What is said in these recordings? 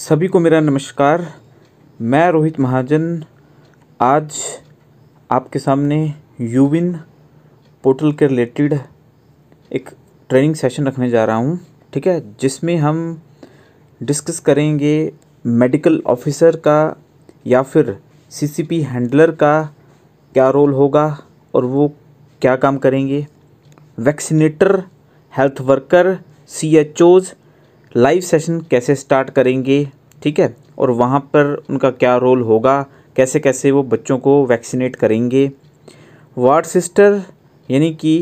सभी को मेरा नमस्कार मैं रोहित महाजन आज आपके सामने यूविन पोर्टल के रिलेटेड एक ट्रेनिंग सेशन रखने जा रहा हूँ ठीक है जिसमें हम डिस्कस करेंगे मेडिकल ऑफिसर का या फिर सीसीपी हैंडलर का क्या रोल होगा और वो क्या काम करेंगे vaccinator health worker C H Os live session कैसे स्टार्ट करेंगे ठीक है और वहाँ पर उनका क्या रोल होगा कैसे कैसे वो बच्चों को वैक्सीनेट करेंगे वार्ड सिस्टर यानी कि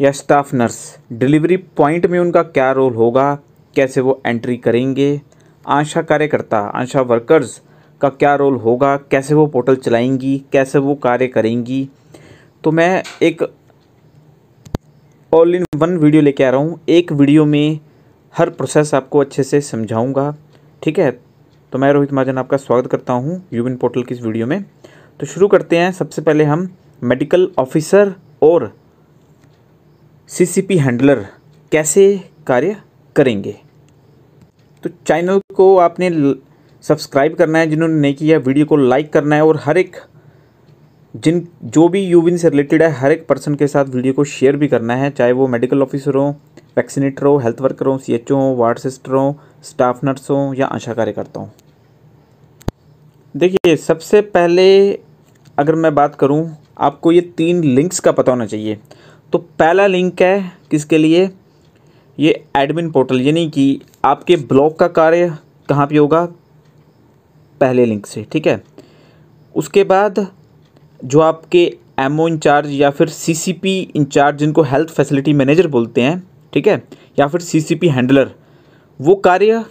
या स्टाफ नर्स डिलीवरी पॉइंट में उनका क्या रोल होगा कैसे वो एंट्री करेंगे आशा कार्यकर्ता आशा वर्कर्स का क्या रोल होगा कैसे वो पोर्टल चलाएंगी कैसे वो कार्य करेंगी तो मैं एक ऑल इन वन वीडियो लेके आ रहा हूँ एक वीडियो में हर प्रोसेस आपको अच्छे से समझाऊँगा ठीक है तो मैं रोहित महाजन आपका स्वागत करता हूँ यूबिन पोर्टल की इस वीडियो में तो शुरू करते हैं सबसे पहले हम मेडिकल ऑफिसर और सीसीपी हैंडलर कैसे कार्य करेंगे तो चैनल को आपने सब्सक्राइब करना है जिन्होंने नहीं किया वीडियो को लाइक करना है और हर एक जिन जो भी यूविन से रिलेटेड है हर एक पर्सन के साथ वीडियो को शेयर भी करना है चाहे वो मेडिकल ऑफिसर हो वैक्सीनेटर हो हेल्थ वर्कर हो सी एच ओ हो वार्ड सिस्टर हो स्टाफ नर्स हो या आशा कार्यकर्ता हो देखिए सबसे पहले अगर मैं बात करूं आपको ये तीन लिंक्स का पता होना चाहिए तो पहला लिंक है किसके लिए ये एडमिन पोर्टल यानी कि आपके ब्लॉक का कार्य कहाँ पे होगा पहले लिंक से ठीक है उसके बाद जो आपके एमओ इंचार्ज या फिर सीसीपी इंचार्ज जिनको हेल्थ फैसिलिटी मैनेजर बोलते हैं ठीक है या फिर पी हैंडलर वो कार्य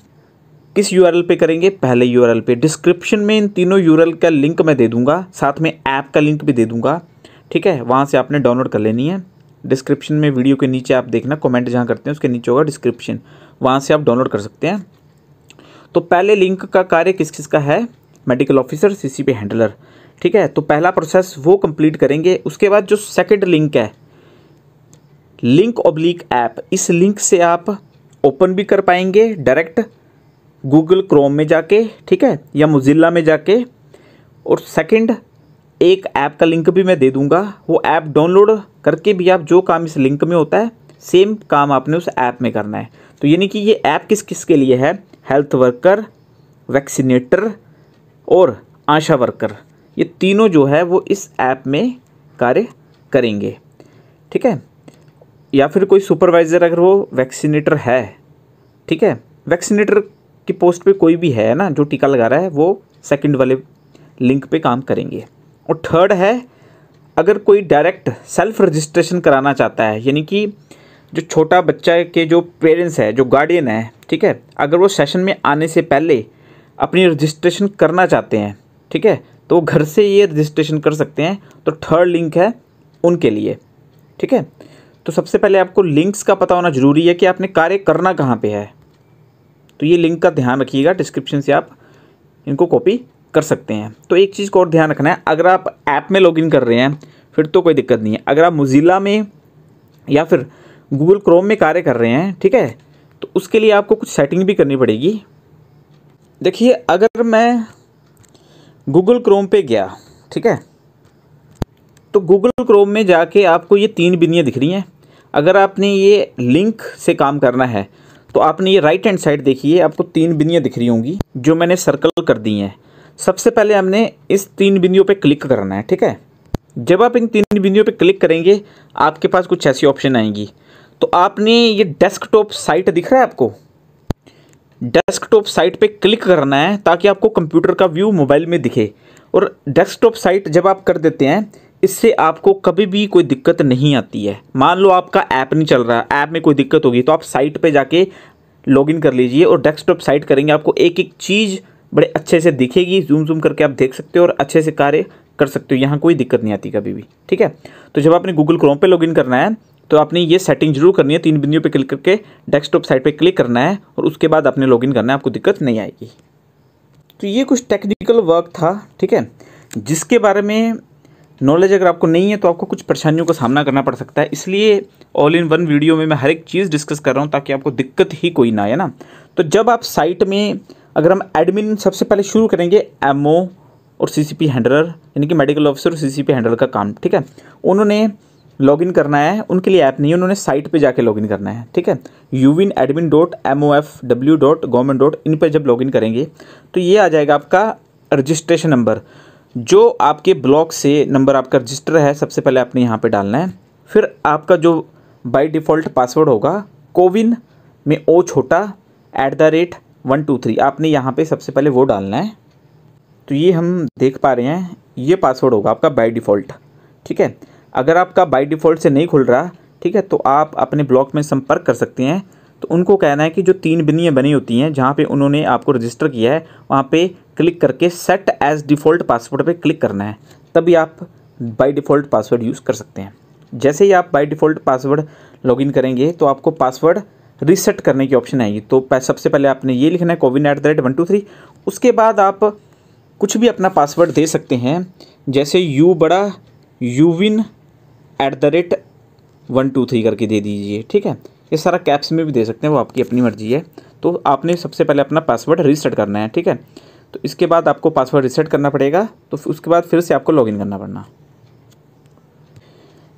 किस एल पे करेंगे पहले एल पे डिस्क्रिप्शन में इन तीनों एल का लिंक मैं दे दूंगा साथ में ऐप का लिंक भी दे दूंगा ठीक है वहाँ से आपने डाउनलोड कर लेनी है डिस्क्रिप्शन में वीडियो के नीचे आप देखना कमेंट जहाँ करते हैं उसके नीचे होगा डिस्क्रिप्शन वहाँ से आप डाउनलोड कर सकते हैं तो पहले लिंक का कार्य किस किस का है मेडिकल ऑफिसर पी हैंडलर ठीक है तो पहला प्रोसेस वो कंप्लीट करेंगे उसके बाद जो सेकेंड लिंक है लिंक ओब्लिक ऐप इस लिंक से आप ओपन भी कर पाएंगे डायरेक्ट गूगल क्रोम में जाके ठीक है या मुजिल्ला में जाके और सेकंड एक ऐप का लिंक भी मैं दे दूंगा वो ऐप डाउनलोड करके भी आप जो काम इस लिंक में होता है सेम काम आपने उस ऐप में करना है तो यानी कि ये ऐप किस किस के लिए है हेल्थ वर्कर वैक्सीनेटर और आशा वर्कर ये तीनों जो है वो इस ऐप में कार्य करेंगे ठीक है या फिर कोई सुपरवाइज़र अगर वो वैक्सीनेटर है ठीक है वैक्सीनेटर की पोस्ट पे कोई भी है ना जो टीका लगा रहा है वो सेकंड वाले लिंक पे काम करेंगे और थर्ड है अगर कोई डायरेक्ट सेल्फ रजिस्ट्रेशन कराना चाहता है यानी कि जो छोटा बच्चा के जो पेरेंट्स है जो गार्डियन है ठीक है अगर वो सेशन में आने से पहले अपनी रजिस्ट्रेशन करना चाहते हैं ठीक है तो घर से ये रजिस्ट्रेशन कर सकते हैं तो थर्ड लिंक है उनके लिए ठीक है तो सबसे पहले आपको लिंक्स का पता होना ज़रूरी है कि आपने कार्य करना कहाँ पे है तो ये लिंक का ध्यान रखिएगा डिस्क्रिप्शन से आप इनको कॉपी कर सकते हैं तो एक चीज़ को और ध्यान रखना है अगर आप ऐप में लॉगिन कर रहे हैं फिर तो कोई दिक्कत नहीं है अगर आप मोजिला में या फिर गूगल क्रोम में कार्य कर रहे हैं ठीक है तो उसके लिए आपको कुछ सेटिंग भी करनी पड़ेगी देखिए अगर मैं गूगल क्रोम पे गया ठीक है तो गूगल क्रोम में जाके आपको ये तीन बिंदियाँ दिख रही हैं अगर आपने ये लिंक से काम करना है तो आपने ये राइट हैंड साइड देखिए आपको तीन बिंदियाँ दिख रही होंगी जो मैंने सर्कल कर दी हैं सबसे पहले हमने इस तीन बिंदियों पे क्लिक करना है ठीक है जब आप इन तीन बिंदियों पे क्लिक करेंगे आपके पास कुछ ऐसी ऑप्शन आएंगी तो आपने ये डेस्कटॉप साइट दिख रहा है आपको डेस्कटॉप साइट पे क्लिक करना है ताकि आपको कंप्यूटर का व्यू मोबाइल में दिखे और डेस्कटॉप साइट जब आप कर देते हैं इससे आपको कभी भी कोई दिक्कत नहीं आती है मान लो आपका ऐप नहीं चल रहा ऐप में कोई दिक्कत होगी तो आप साइट पे जाके लॉगिन कर लीजिए और डेस्कटॉप साइट करेंगे आपको एक एक चीज़ बड़े अच्छे से दिखेगी जूम जूम करके आप देख सकते हो और अच्छे से कार्य कर सकते हो यहाँ कोई दिक्कत नहीं आती कभी भी ठीक है तो जब आपने गूगल क्रोम पर लॉगिन करना है तो आपने ये सेटिंग जरूर करनी है तीन बिंदियों पर क्लिक करके डेस्कटॉप साइट पर क्लिक करना है और उसके बाद आपने लॉगिन करना है आपको दिक्कत नहीं आएगी तो ये कुछ टेक्निकल वर्क था ठीक है जिसके बारे में नॉलेज अगर आपको नहीं है तो आपको कुछ परेशानियों का सामना करना पड़ सकता है इसलिए ऑल इन वन वीडियो में मैं हर एक चीज़ डिस्कस कर रहा हूँ ताकि आपको दिक्कत ही कोई ना आए ना तो जब आप साइट में अगर हम एडमिन सबसे पहले शुरू करेंगे एम और सी हैंडलर यानी कि मेडिकल ऑफिसर और सी हैंडलर का काम ठीक है उन्होंने लॉगिन करना है उनके लिए ऐप नहीं है उन्होंने साइट पे जाके लॉगिन करना है ठीक है यूविन admin dot M O F W dot government dot in पर जब लॉगिन करेंगे तो ये आ जाएगा आपका रजिस्ट्रेशन नंबर जो आपके ब्लॉक से नंबर आपका रजिस्टर है सबसे पहले आपने यहाँ पे डालना है फिर आपका जो बाय डिफ़ॉल्ट पासवर्ड होगा कोविन में ओ छोटा at the rate one two three आपने यहाँ पे सबसे पहले वो डालना है तो ये हम देख पा रहे हैं ये पासवर्ड होगा आपका बाय डिफ़ॉल्ट ठीक है अगर आपका बाय डिफ़ॉल्ट से नहीं खुल रहा ठीक है तो आप अपने ब्लॉक में संपर्क कर सकते हैं तो उनको कहना है कि जो तीन बिंदियाँ बनी होती हैं जहाँ पे उन्होंने आपको रजिस्टर किया है वहाँ पे क्लिक करके सेट एज डिफ़ॉल्ट पासवर्ड पे क्लिक करना है तभी आप बाय डिफ़ॉल्ट पासवर्ड यूज़ कर सकते हैं जैसे ही आप बाय डिफ़ॉल्ट पासवर्ड लॉगिन करेंगे तो आपको पासवर्ड रिसेट करने की ऑप्शन आएगी तो सबसे पहले आपने ये लिखना है CoWIN at the rate one two three उसके बाद आप कुछ भी अपना पासवर्ड दे सकते हैं जैसे यू बड़ा यूविन at the rate one two three करके दे दीजिए ठीक है ये सारा कैप्स में भी दे सकते हैं वो आपकी अपनी मर्जी है तो आपने सबसे पहले अपना पासवर्ड रीसेट करना है ठीक है तो इसके बाद आपको पासवर्ड रीसेट करना पड़ेगा तो उसके बाद फिर से आपको लॉगिन करना पड़ना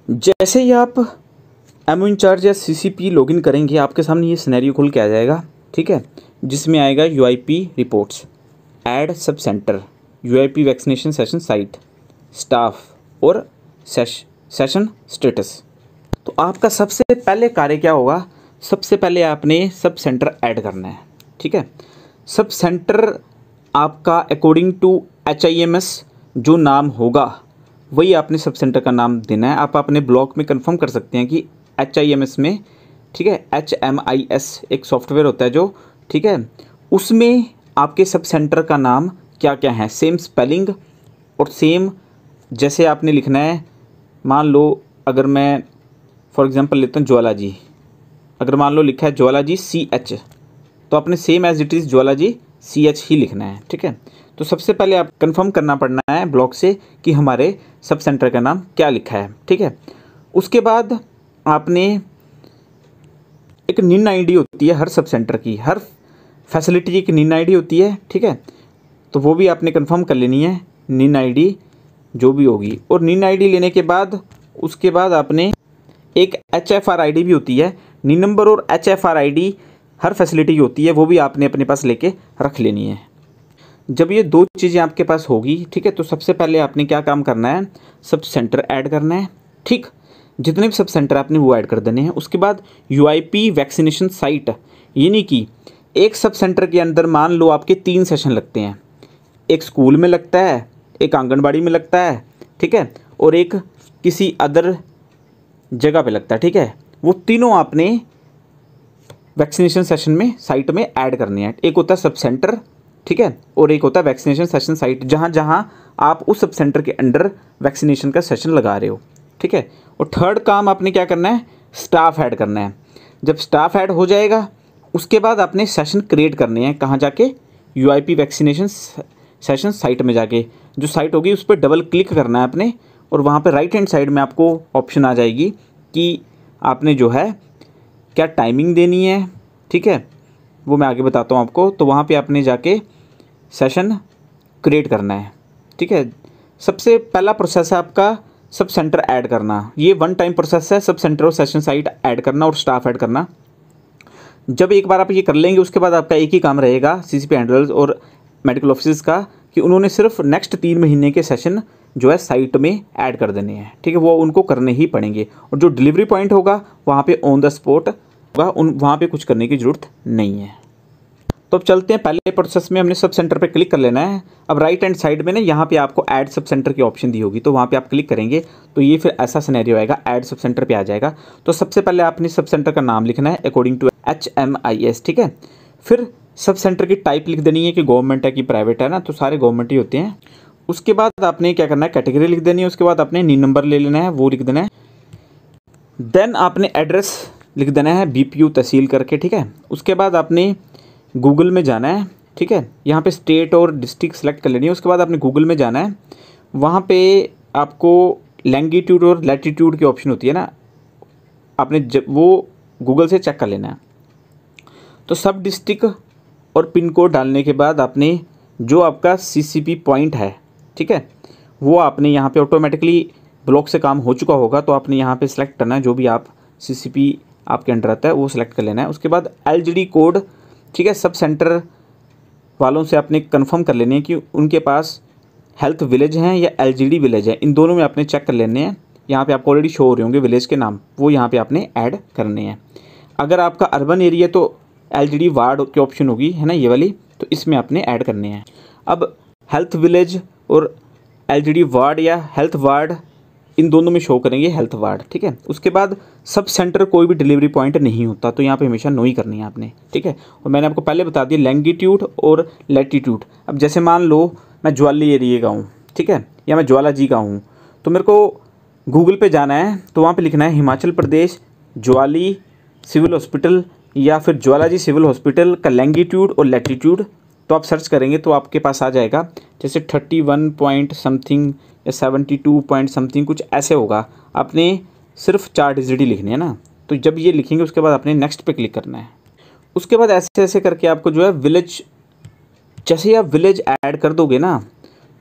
जैसे ही आप एमओ इंचार्ज या सी सी पी लॉगिन करेंगे आपके सामने ये सिनेरियो खुल के आ जाएगा ठीक है जिसमें आएगा U I P reports add sub centre U I P vaccination session site staff और सेश, सेशन स्टेटस तो आपका सबसे पहले कार्य क्या होगा सबसे पहले आपने सब सेंटर ऐड करना है ठीक है सब सेंटर आपका according to H I M S जो नाम होगा वही आपने सब सेंटर का नाम देना है आप अपने ब्लॉक में कंफर्म कर सकते हैं कि एच आई एम एस में ठीक है एच एम आई एस एक सॉफ्टवेयर होता है जो ठीक है उसमें आपके सब सेंटर का नाम क्या क्या है सेम स्पेलिंग और सेम जैसे आपने लिखना है मान लो अगर मैं फॉर एग्जांपल लेते हैं ज्वालाजी अगर मान लो लिखा है ज्वालाजी सी एच तो आपने same as it is Jwalaji C H ही लिखना है ठीक है तो सबसे पहले आप कन्फर्म करना पड़ना है ब्लॉक से कि हमारे सब सेंटर का नाम क्या लिखा है ठीक है उसके बाद आपने एक निन्न आईडी होती है हर सब सेंटर की हर फैसिलिटी की एक निन्न आईडी होती है ठीक है तो वो भी आपने कंफर्म कर लेनी है निन्न आईडी जो भी होगी और निन्न आईडी लेने के बाद उसके बाद आपने एक H F R I D भी होती है नी नंबर और H F R I D हर फैसिलिटी की होती है वो भी आपने अपने पास लेके रख लेनी है जब ये दो चीज़ें आपके पास होगी ठीक है तो सबसे पहले आपने क्या काम करना है सब सेंटर ऐड करना है ठीक जितने भी सब सेंटर आपने वो ऐड कर देने हैं उसके बाद यू वैक्सीनेशन साइट यानी कि एक सब सेंटर के अंदर मान लो आपके तीन सेशन लगते हैं एक स्कूल में लगता है एक आंगनबाड़ी में लगता है ठीक है और एक किसी अदर जगह पे लगता है ठीक है वो तीनों आपने वैक्सीनेशन सेशन में साइट में ऐड करनी है एक होता है सब सेंटर ठीक है और एक होता है वैक्सीनेशन सेशन साइट जहाँ जहाँ आप उस सब सेंटर के अंडर वैक्सीनेशन का सेशन लगा रहे हो ठीक है और थर्ड काम आपने क्या करना है स्टाफ ऐड करना है जब स्टाफ ऐड हो जाएगा उसके बाद आपने सेशन क्रिएट करने हैं कहाँ जाके यू वैक्सीनेशन सेशन साइट में जाके जो साइट होगी उस पर डबल क्लिक करना है आपने और वहाँ पे राइट हैंड साइड में आपको ऑप्शन आ जाएगी कि आपने जो है क्या टाइमिंग देनी है ठीक है वो मैं आगे बताता हूँ आपको तो वहाँ पे आपने जाके सेशन क्रिएट करना है ठीक है सबसे पहला प्रोसेस है आपका सब सेंटर ऐड करना ये वन टाइम प्रोसेस है सब सेंटर और सेशन साइट ऐड करना और स्टाफ ऐड करना जब एक बार आप ये कर लेंगे उसके बाद आपका एक ही काम रहेगा सी सी और मेडिकल ऑफिसर्स का कि उन्होंने सिर्फ नेक्स्ट तीन महीने के सेशन जो है साइट में ऐड कर देने हैं ठीक है वो उनको करने ही पड़ेंगे और जो डिलीवरी पॉइंट होगा वहाँ पे ऑन द स्पॉट होगा उन वहाँ पे कुछ करने की ज़रूरत नहीं है तो अब चलते हैं पहले प्रोसेस में हमने सब सेंटर पर क्लिक कर लेना है अब राइट हैंड साइड में ना यहाँ पे आपको ऐड सब सेंटर की ऑप्शन दी होगी तो वहाँ पे आप क्लिक करेंगे तो ये फिर ऐसा सिनेरियो आएगा ऐड सब सेंटर पर आ जाएगा तो सबसे पहले आपने सब सेंटर का नाम लिखना है according to H M I S ठीक है फिर सब सेंटर की टाइप लिख देनी है कि गवर्नमेंट है कि प्राइवेट है ना तो सारे गवर्नमेंट ही होते हैं उसके बाद आपने क्या करना है कैटेगरी लिख देनी है उसके बाद आपने नी नंबर ले लेना है वो लिख देना है देन आपने एड्रेस लिख देना है बी पी तहसील करके ठीक है उसके बाद आपने गूगल में जाना है ठीक है यहाँ पे स्टेट और डिस्ट्रिक्ट सेलेक्ट कर लेनी है उसके बाद आपने गूगल में जाना है वहाँ पे आपको लैंगीट्यूड और लैटीट्यूड की ऑप्शन होती है ना आपने जब वो गूगल से चेक कर लेना है तो सब डिस्ट्रिक्ट और पिन कोड डालने के बाद आपने जो आपका पी पॉइंट है ठीक है वो आपने यहाँ पे ऑटोमेटिकली ब्लॉक से काम हो चुका होगा तो आपने यहाँ पे सेलेक्ट करना है जो भी आप सी आपके अंडर आता है वो सिलेक्ट कर लेना है उसके बाद एल कोड ठीक है सब सेंटर वालों से आपने कन्फर्म कर लेने है कि उनके पास हेल्थ विलेज हैं या एल विलेज है इन दोनों में आपने चेक कर लेने हैं यहाँ पे आपको ऑलरेडी शो हो रहे होंगे विलेज के नाम वो यहाँ पे आपने ऐड करने हैं अगर आपका अर्बन एरिया तो एल वार्ड की ऑप्शन होगी है ना ये वाली तो इसमें आपने ऐड करने हैं अब हेल्थ विलेज और एलजीडी वार्ड या हेल्थ वार्ड इन दोनों में शो करेंगे हेल्थ वार्ड ठीक है उसके बाद सब सेंटर कोई भी डिलीवरी पॉइंट नहीं होता तो यहाँ पे हमेशा नो ही करनी है आपने ठीक है और मैंने आपको पहले बता दिया लैंगिट्यूड और लेटीट्यूड अब जैसे मान लो मैं ज्वाली एरिए का हूँ ठीक है या मैं ज्वाला जी का हूँ तो मेरे को गूगल पे जाना है तो वहाँ पर लिखना है हिमाचल प्रदेश ज्वाली सिविल हॉस्पिटल या फिर ज्वाला जी सिविल हॉस्पिटल का लैंगिट्यूड और लेटीट्यूड तो आप सर्च करेंगे तो आपके पास आ जाएगा जैसे थर्टी वन पॉइंट समथिंग या सेवेंटी टू पॉइंट समथिंग कुछ ऐसे होगा आपने सिर्फ चार डिजिट ही लिखने हैं ना तो जब ये लिखेंगे उसके बाद आपने नेक्स्ट पे क्लिक करना है उसके बाद ऐसे ऐसे करके आपको जो है विलेज जैसे ही आप विलेज ऐड कर दोगे ना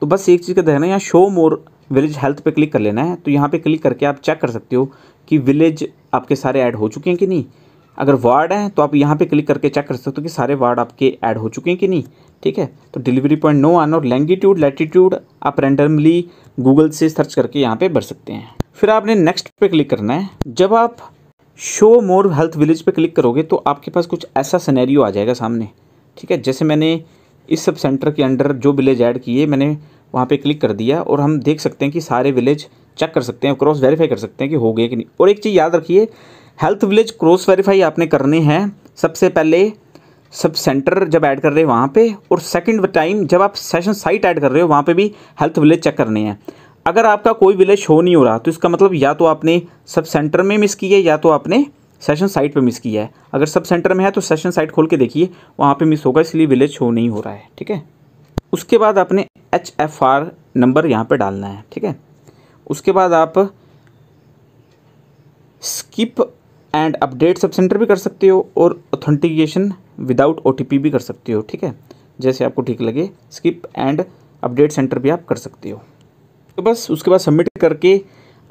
तो बस एक चीज़ का ध्यान है यहाँ शो मोर विलेज हेल्थ पे क्लिक कर लेना है तो यहाँ पे क्लिक करके आप चेक कर सकते हो कि विलेज आपके सारे ऐड हो चुके हैं कि नहीं अगर वार्ड हैं तो आप यहाँ पे क्लिक करके चेक कर सकते हो कि सारे वार्ड आपके ऐड हो चुके हैं कि नहीं ठीक है तो डिलीवरी पॉइंट नो आना और लैंगिट्यूड लैटिट्यूड आप रेंडमली गूगल से सर्च करके यहाँ पे भर सकते हैं फिर आपने नेक्स्ट पे क्लिक करना है जब आप शो मोर हेल्थ विलेज पे क्लिक करोगे तो आपके पास कुछ ऐसा सनेरियो आ जाएगा सामने ठीक है जैसे मैंने इस सब सेंटर के अंडर जो विलेज ऐड किए मैंने वहाँ पर क्लिक कर दिया और हम देख सकते हैं कि सारे विलेज चेक कर सकते हैं क्रॉस वेरीफाई कर सकते हैं कि हो गए कि नहीं और एक चीज़ याद रखिए हेल्थ विलेज क्रॉस वेरीफाई आपने करने हैं सबसे पहले सब सेंटर जब ऐड कर रहे हैं वहाँ पे और सेकंड टाइम जब आप सेशन साइट ऐड कर रहे हो वहाँ पे भी हेल्थ विलेज चेक करने हैं अगर आपका कोई विलेज शो नहीं हो रहा तो इसका मतलब या तो आपने सब सेंटर में मिस किया है या तो आपने सेशन साइट पे मिस किया है अगर सब सेंटर में है तो सेशन साइट खोल के देखिए वहाँ पर मिस होगा इसलिए विलेज शो नहीं हो रहा है ठीक है उसके बाद आपने एच एफ आर नंबर यहाँ पर डालना है ठीक है उसके बाद आप skip and update sub centre भी कर सकते हो और ऑथेंटिकेशन विदाउट ओ भी कर सकते हो ठीक है जैसे आपको ठीक लगे स्किप एंड अपडेट सेंटर भी आप कर सकते हो तो बस उसके बाद सबमिट करके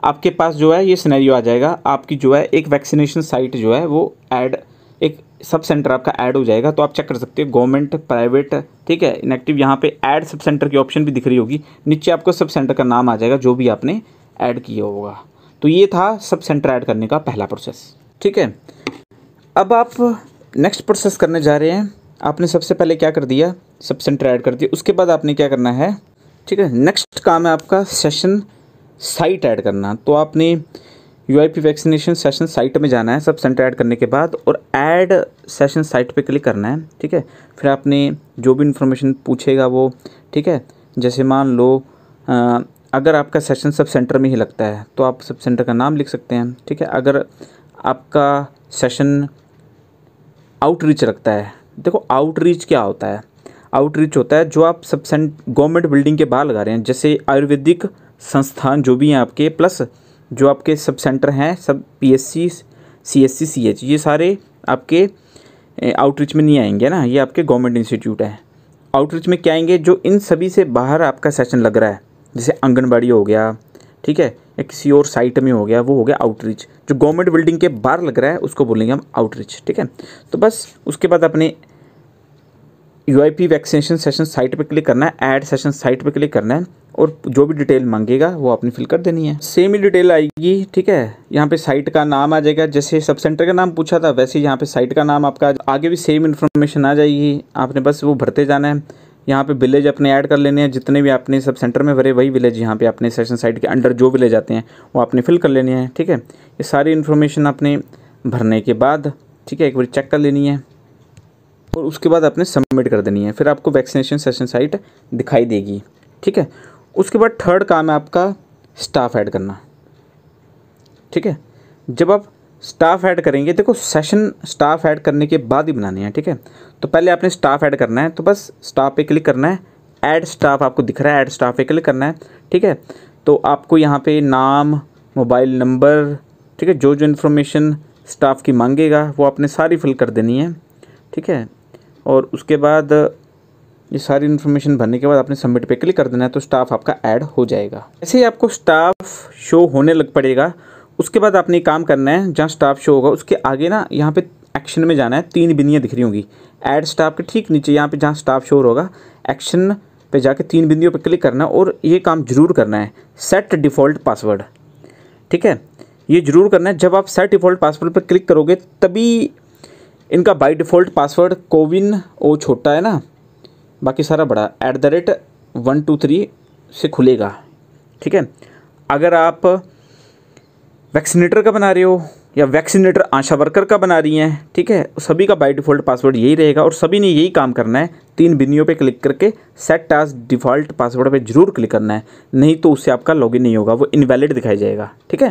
आपके पास जो है ये सिनेरियो आ जाएगा आपकी जो है एक वैक्सीनेशन साइट जो है वो ऐड एक सब सेंटर आपका ऐड हो जाएगा तो आप चेक कर सकते हो गवर्नमेंट प्राइवेट ठीक है इनएक्टिव यहाँ पे ऐड सब सेंटर की ऑप्शन भी दिख रही होगी नीचे आपको सब सेंटर का नाम आ जाएगा जो भी आपने ऐड किया होगा तो ये था सब सेंटर ऐड करने का पहला प्रोसेस ठीक है अब आप नेक्स्ट प्रोसेस करने जा रहे हैं आपने सबसे पहले क्या कर दिया सब सेंटर ऐड कर दिया उसके बाद आपने क्या करना है ठीक है नेक्स्ट काम है आपका सेशन साइट ऐड करना तो आपने U I P vaccination session site में जाना है सब सेंटर ऐड करने के बाद और ऐड सेशन साइट पे क्लिक करना है ठीक है फिर आपने जो भी इन्फॉर्मेशन पूछेगा वो ठीक है जैसे मान लो आ, अगर आपका सेशन सब सेंटर में ही लगता है तो आप सब सेंटर का नाम लिख सकते हैं ठीक है अगर आपका सेशन आउटरीच रखता है देखो आउटरीच क्या होता है आउटरीच होता है जो आप सब गवर्नमेंट बिल्डिंग के बाहर लगा रहे हैं जैसे आयुर्वेदिक संस्थान जो भी हैं आपके प्लस जो आपके सब सेंटर हैं सब P S C C S C C H ये सारे आपके आउटरीच में नहीं आएंगे ना ये आपके गवर्नमेंट इंस्टीट्यूट हैं आउटरीच में क्या आएंगे जो इन सभी से बाहर आपका सेशन लग रहा है जैसे आंगनबाड़ी हो गया ठीक है या किसी और साइट में हो गया वो हो गया आउटरीच जो गवर्नमेंट बिल्डिंग के बाहर लग रहा है उसको बोलेंगे हम आउटरीच ठीक है तो बस उसके बाद अपने U I P vaccination session site पर क्लिक करना है एड सेशन साइट पर क्लिक करना है और जो भी डिटेल मांगेगा वो आपने फिल कर देनी है सेम ही डिटेल आएगी ठीक है यहाँ पे साइट का नाम आ जाएगा जैसे सब सेंटर का नाम पूछा था वैसे यहाँ पे साइट का नाम आपका आगे भी सेम इन्फॉर्मेशन आ जाएगी आपने बस वो भरते जाना है यहाँ पे विलेज अपने ऐड कर लेने हैं जितने भी आपने सब सेंटर में भरे वही विलेज यहाँ पे आपने सेशन साइट के अंडर जो विलेज आते हैं वो आपने फिल कर लेने हैं ठीक है ये सारी इन्फॉर्मेशन आपने भरने के बाद ठीक है एक बार चेक कर लेनी है और उसके बाद आपने सबमिट कर देनी है फिर आपको वैक्सीनेशन सेशन साइट दिखाई देगी ठीक है उसके बाद थर्ड काम है आपका स्टाफ ऐड करना ठीक है जब आप स्टाफ ऐड करेंगे देखो सेशन स्टाफ ऐड करने के बाद ही बनानी है ठीक है तो पहले आपने स्टाफ ऐड करना है तो बस स्टाफ पे क्लिक करना है ऐड स्टाफ आपको दिख रहा है ऐड स्टाफ पे क्लिक करना है ठीक है तो आपको यहाँ पे नाम मोबाइल नंबर ठीक है जो जो इन्फॉर्मेशन स्टाफ की मांगेगा वो आपने सारी फिल कर देनी है ठीक है और उसके बाद ये सारी इन्फॉर्मेशन भरने के बाद आपने सबमिट पर क्लिक कर देना है तो स्टाफ आपका ऐड हो जाएगा ऐसे ही आपको स्टाफ शो होने लग पड़ेगा उसके बाद आपने काम करना है जहाँ स्टाफ शो होगा उसके आगे ना यहाँ पे एक्शन में जाना है तीन बिंदियाँ दिख रही होंगी ऐड स्टाफ के ठीक नीचे यहाँ पे जहाँ स्टाफ शोर होगा एक्शन पे जाके तीन बिंदियों पे क्लिक करना है और ये काम जरूर करना है सेट डिफ़ॉल्ट पासवर्ड ठीक है ये जरूर करना है जब आप सेट डिफ़ॉल्ट पासवर्ड पर क्लिक करोगे तभी इनका by default password CoWIN O छोटा है ना बाकी सारा बड़ा at the rate one two three से खुलेगा ठीक है अगर आप वैक्सीनेटर का बना रहे हो या वैक्सीनेटर आशा वर्कर का बना रही हैं ठीक है सभी का बाय डिफ़ॉल्ट पासवर्ड यही रहेगा और सभी ने यही काम करना है तीन बिंदियों पे क्लिक करके सेट आज डिफ़ॉल्ट पासवर्ड पे ज़रूर क्लिक करना है नहीं तो उससे आपका लॉगिन नहीं होगा वो इनवैलिड दिखाई जाएगा ठीक है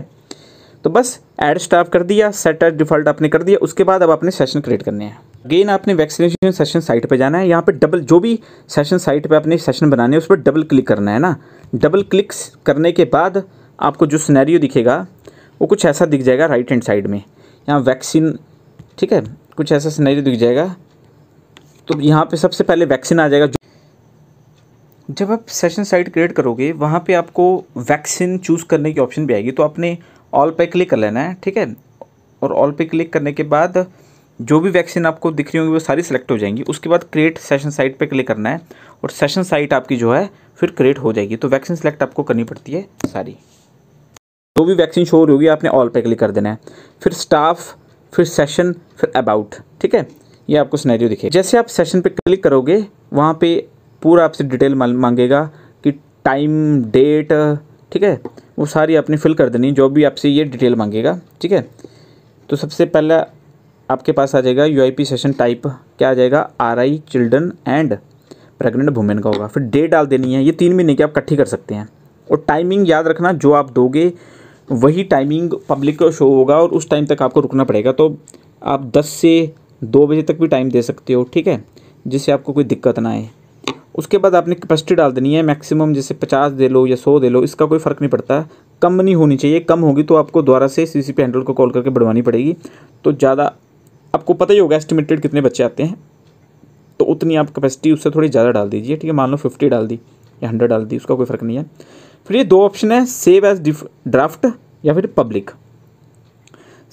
तो बस एड स्टाफ कर दिया सेट एज डिफ़ॉल्ट आपने कर दिया उसके बाद अब आपने सेशन क्रिएट करने हैं अगेन आपने वैक्सीनेशन सेशन साइट पर जाना है यहाँ पर डबल जो भी सेशन साइट पर आपने सेशन बनाने हैं उस पर डबल क्लिक करना है ना डबल क्लिक करने के बाद आपको जो सिनेरियो दिखेगा वो कुछ ऐसा दिख जाएगा राइट हैंड साइड में यहाँ वैक्सीन ठीक है कुछ ऐसा सिनेरियो दिख जाएगा तो यहाँ पे सबसे पहले वैक्सीन आ जाएगा जब आप सेशन साइट क्रिएट करोगे वहाँ पे आपको वैक्सीन चूज़ करने की ऑप्शन भी आएगी तो आपने ऑल पे क्लिक कर लेना है ठीक है और ऑल पे क्लिक करने के बाद जो भी वैक्सीन आपको दिख रही होंगी वो सारी सेलेक्ट हो जाएंगी उसके बाद क्रिएट सेशन साइट पर क्लिक करना है और सेशन साइट आपकी जो है फिर क्रिएट हो जाएगी तो वैक्सीन सेलेक्ट आपको करनी पड़ती है सारी जो तो भी वैक्सीन शो रही होगी आपने ऑल पे क्लिक कर देना है फिर स्टाफ फिर सेशन फिर अबाउट ठीक है ये आपको स्नैरियो दिखेगा जैसे आप सेशन पे क्लिक करोगे वहाँ पे पूरा आपसे डिटेल मांगेगा कि टाइम डेट ठीक है वो सारी आपने फिल कर देनी जो भी आपसे ये डिटेल मांगेगा ठीक है तो सबसे पहला आपके पास आ जाएगा यू सेशन टाइप क्या आ जाएगा R I children and pregnant women का होगा फिर डेट डाल देनी है ये तीन महीने की आप इकट्ठी कर सकते हैं और टाइमिंग याद रखना जो आप दोगे वही टाइमिंग पब्लिक का शो होगा और उस टाइम तक आपको रुकना पड़ेगा तो आप 10 से 2 बजे तक भी टाइम दे सकते हो ठीक है जिससे आपको कोई दिक्कत ना आए उसके बाद आपने कैपेसिटी डाल देनी है मैक्सिमम जैसे पचास दे लो या सौ दे लो इसका कोई फ़र्क नहीं पड़ता कम नहीं होनी चाहिए कम होगी तो आपको दोबारा से सी सी हैंडल को कॉल करके बढ़वानी पड़ेगी तो ज़्यादा आपको पता ही होगा एस्टिमेटेड कितने बच्चे आते हैं तो उतनी आप कैपेसिटी उससे थोड़ी ज़्यादा डाल दीजिए ठीक है मान लो फिफ्टी डाल दी या हंड्रेड डाल दी उसका कोई फ़र्क नहीं है फिर ये दो ऑप्शन है सेव एज ड्राफ्ट या फिर पब्लिक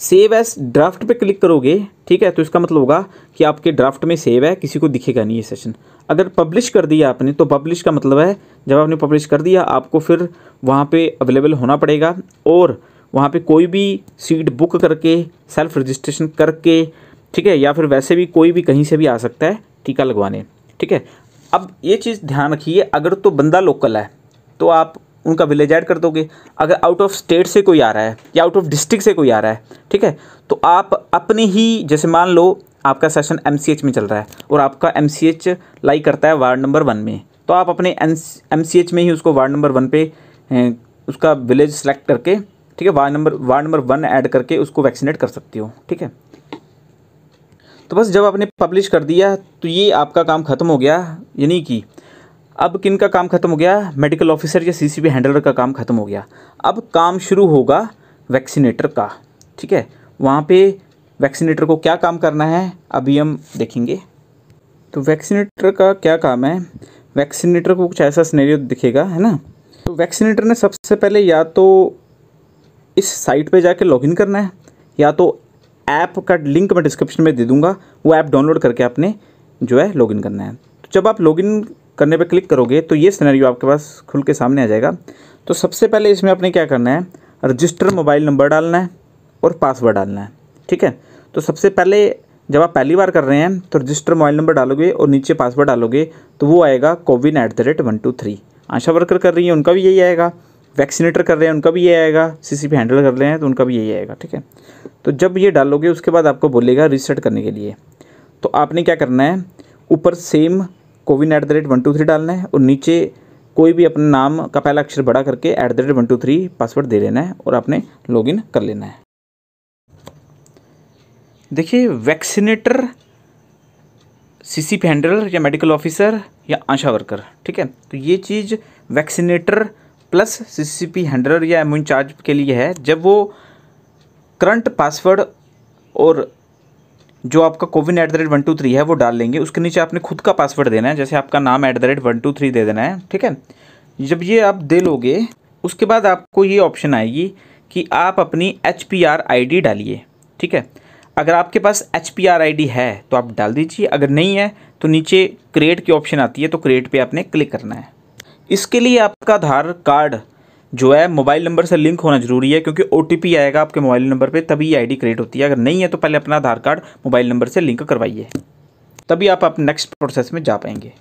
सेव एज ड्राफ्ट पे क्लिक करोगे ठीक है तो इसका मतलब होगा कि आपके ड्राफ्ट में सेव है किसी को दिखेगा नहीं ये सेशन अगर पब्लिश कर दिया आपने तो पब्लिश का मतलब है जब आपने पब्लिश कर दिया आपको फिर वहाँ पे अवेलेबल होना पड़ेगा और वहाँ पे कोई भी सीट बुक करके सेल्फ रजिस्ट्रेशन करके ठीक है या फिर वैसे भी कोई भी कहीं से भी आ सकता है टीका लगवाने ठीक है अब ये चीज़ ध्यान रखिए अगर तो बंदा लोकल है तो आप उनका विलेज ऐड कर दोगे अगर आउट ऑफ स्टेट से कोई आ रहा है या आउट ऑफ डिस्ट्रिक्ट से कोई आ रहा है ठीक है तो आप अपने ही जैसे मान लो आपका सेशन एम में चल रहा है और आपका एम लाई करता है वार्ड नंबर वन में तो आप अपने एम में ही उसको वार्ड नंबर वन पे उसका विलेज सेलेक्ट करके ठीक है ward number ward number one add करके उसको वैक्सीनेट कर सकती हो ठीक है तो बस जब आपने पब्लिश कर दिया तो ये आपका काम ख़त्म हो गया यानी कि अब किन का काम खत्म हो गया मेडिकल ऑफिसर या सीसीबी हैंडलर का काम खत्म हो गया अब काम शुरू होगा वैक्सीनेटर का ठीक है वहाँ पे वैक्सीनेटर को क्या काम करना है अभी हम देखेंगे तो वैक्सीनेटर का क्या काम है वैक्सीनेटर को कुछ ऐसा स्नेरियो दिखेगा है ना तो वैक्सीनेटर ने सबसे पहले या तो इस साइट पे जाके लॉगिन करना है या तो ऐप का लिंक मैं डिस्क्रिप्शन में दे दूंगा वो ऐप डाउनलोड करके आपने जो है लॉगिन करना है तो जब आप लॉगिन करने पे क्लिक करोगे तो ये सिनेरियो आपके पास खुल के सामने आ जाएगा तो सबसे पहले इसमें आपने क्या करना है रजिस्टर मोबाइल नंबर डालना है और पासवर्ड डालना है ठीक है तो सबसे पहले जब आप पहली बार कर रहे हैं तो रजिस्टर मोबाइल नंबर डालोगे और नीचे पासवर्ड डालोगे तो वो आएगा CoWIN at the rate one two three ASHA worker कर रही है उनका भी यही आएगा वैक्सीनेटर कर रहे हैं उनका भी ये आएगा सीसीपी हैंडल कर रहे हैं तो उनका भी यही आएगा ठीक है तो जब ये डालोगे उसके बाद आपको बोलेगा रिसेट करने के लिए तो आपने क्या करना है ऊपर same CoWIN at the rate one two three डालना है और नीचे कोई भी अपना नाम का पहला अक्षर बड़ा करके at the rate one two three password दे लेना है और आपने लॉगिन कर लेना है देखिए वैक्सीनेटर सी पी हैंडलर या मेडिकल ऑफिसर या आशा वर्कर ठीक है तो ये चीज़ वैक्सीनेटर प्लस सीसीपी हैंडलर या एम इंचार्ज के लिए है जब वो करंट पासवर्ड और जो आपका CoWIN at the rate one two three है वो डाल लेंगे उसके नीचे आपने खुद का पासवर्ड देना है जैसे आपका नाम at the rate one two three दे देना है ठीक है जब ये आप दे लोगे उसके बाद आपको ये ऑप्शन आएगी कि आप अपनी H P R I D डालिए ठीक है अगर आपके पास H P R I D है तो आप डाल दीजिए अगर नहीं है तो नीचे क्रिएट की ऑप्शन आती है तो क्रिएट पर आपने क्लिक करना है इसके लिए आपका आधार कार्ड जो है मोबाइल नंबर से लिंक होना जरूरी है क्योंकि ओ आएगा आपके मोबाइल नंबर पर तभी ये आई क्रिएट होती है अगर नहीं है तो पहले अपना आधार कार्ड मोबाइल नंबर से लिंक करवाइए तभी आप अपने नेक्स्ट प्रोसेस में जा पाएंगे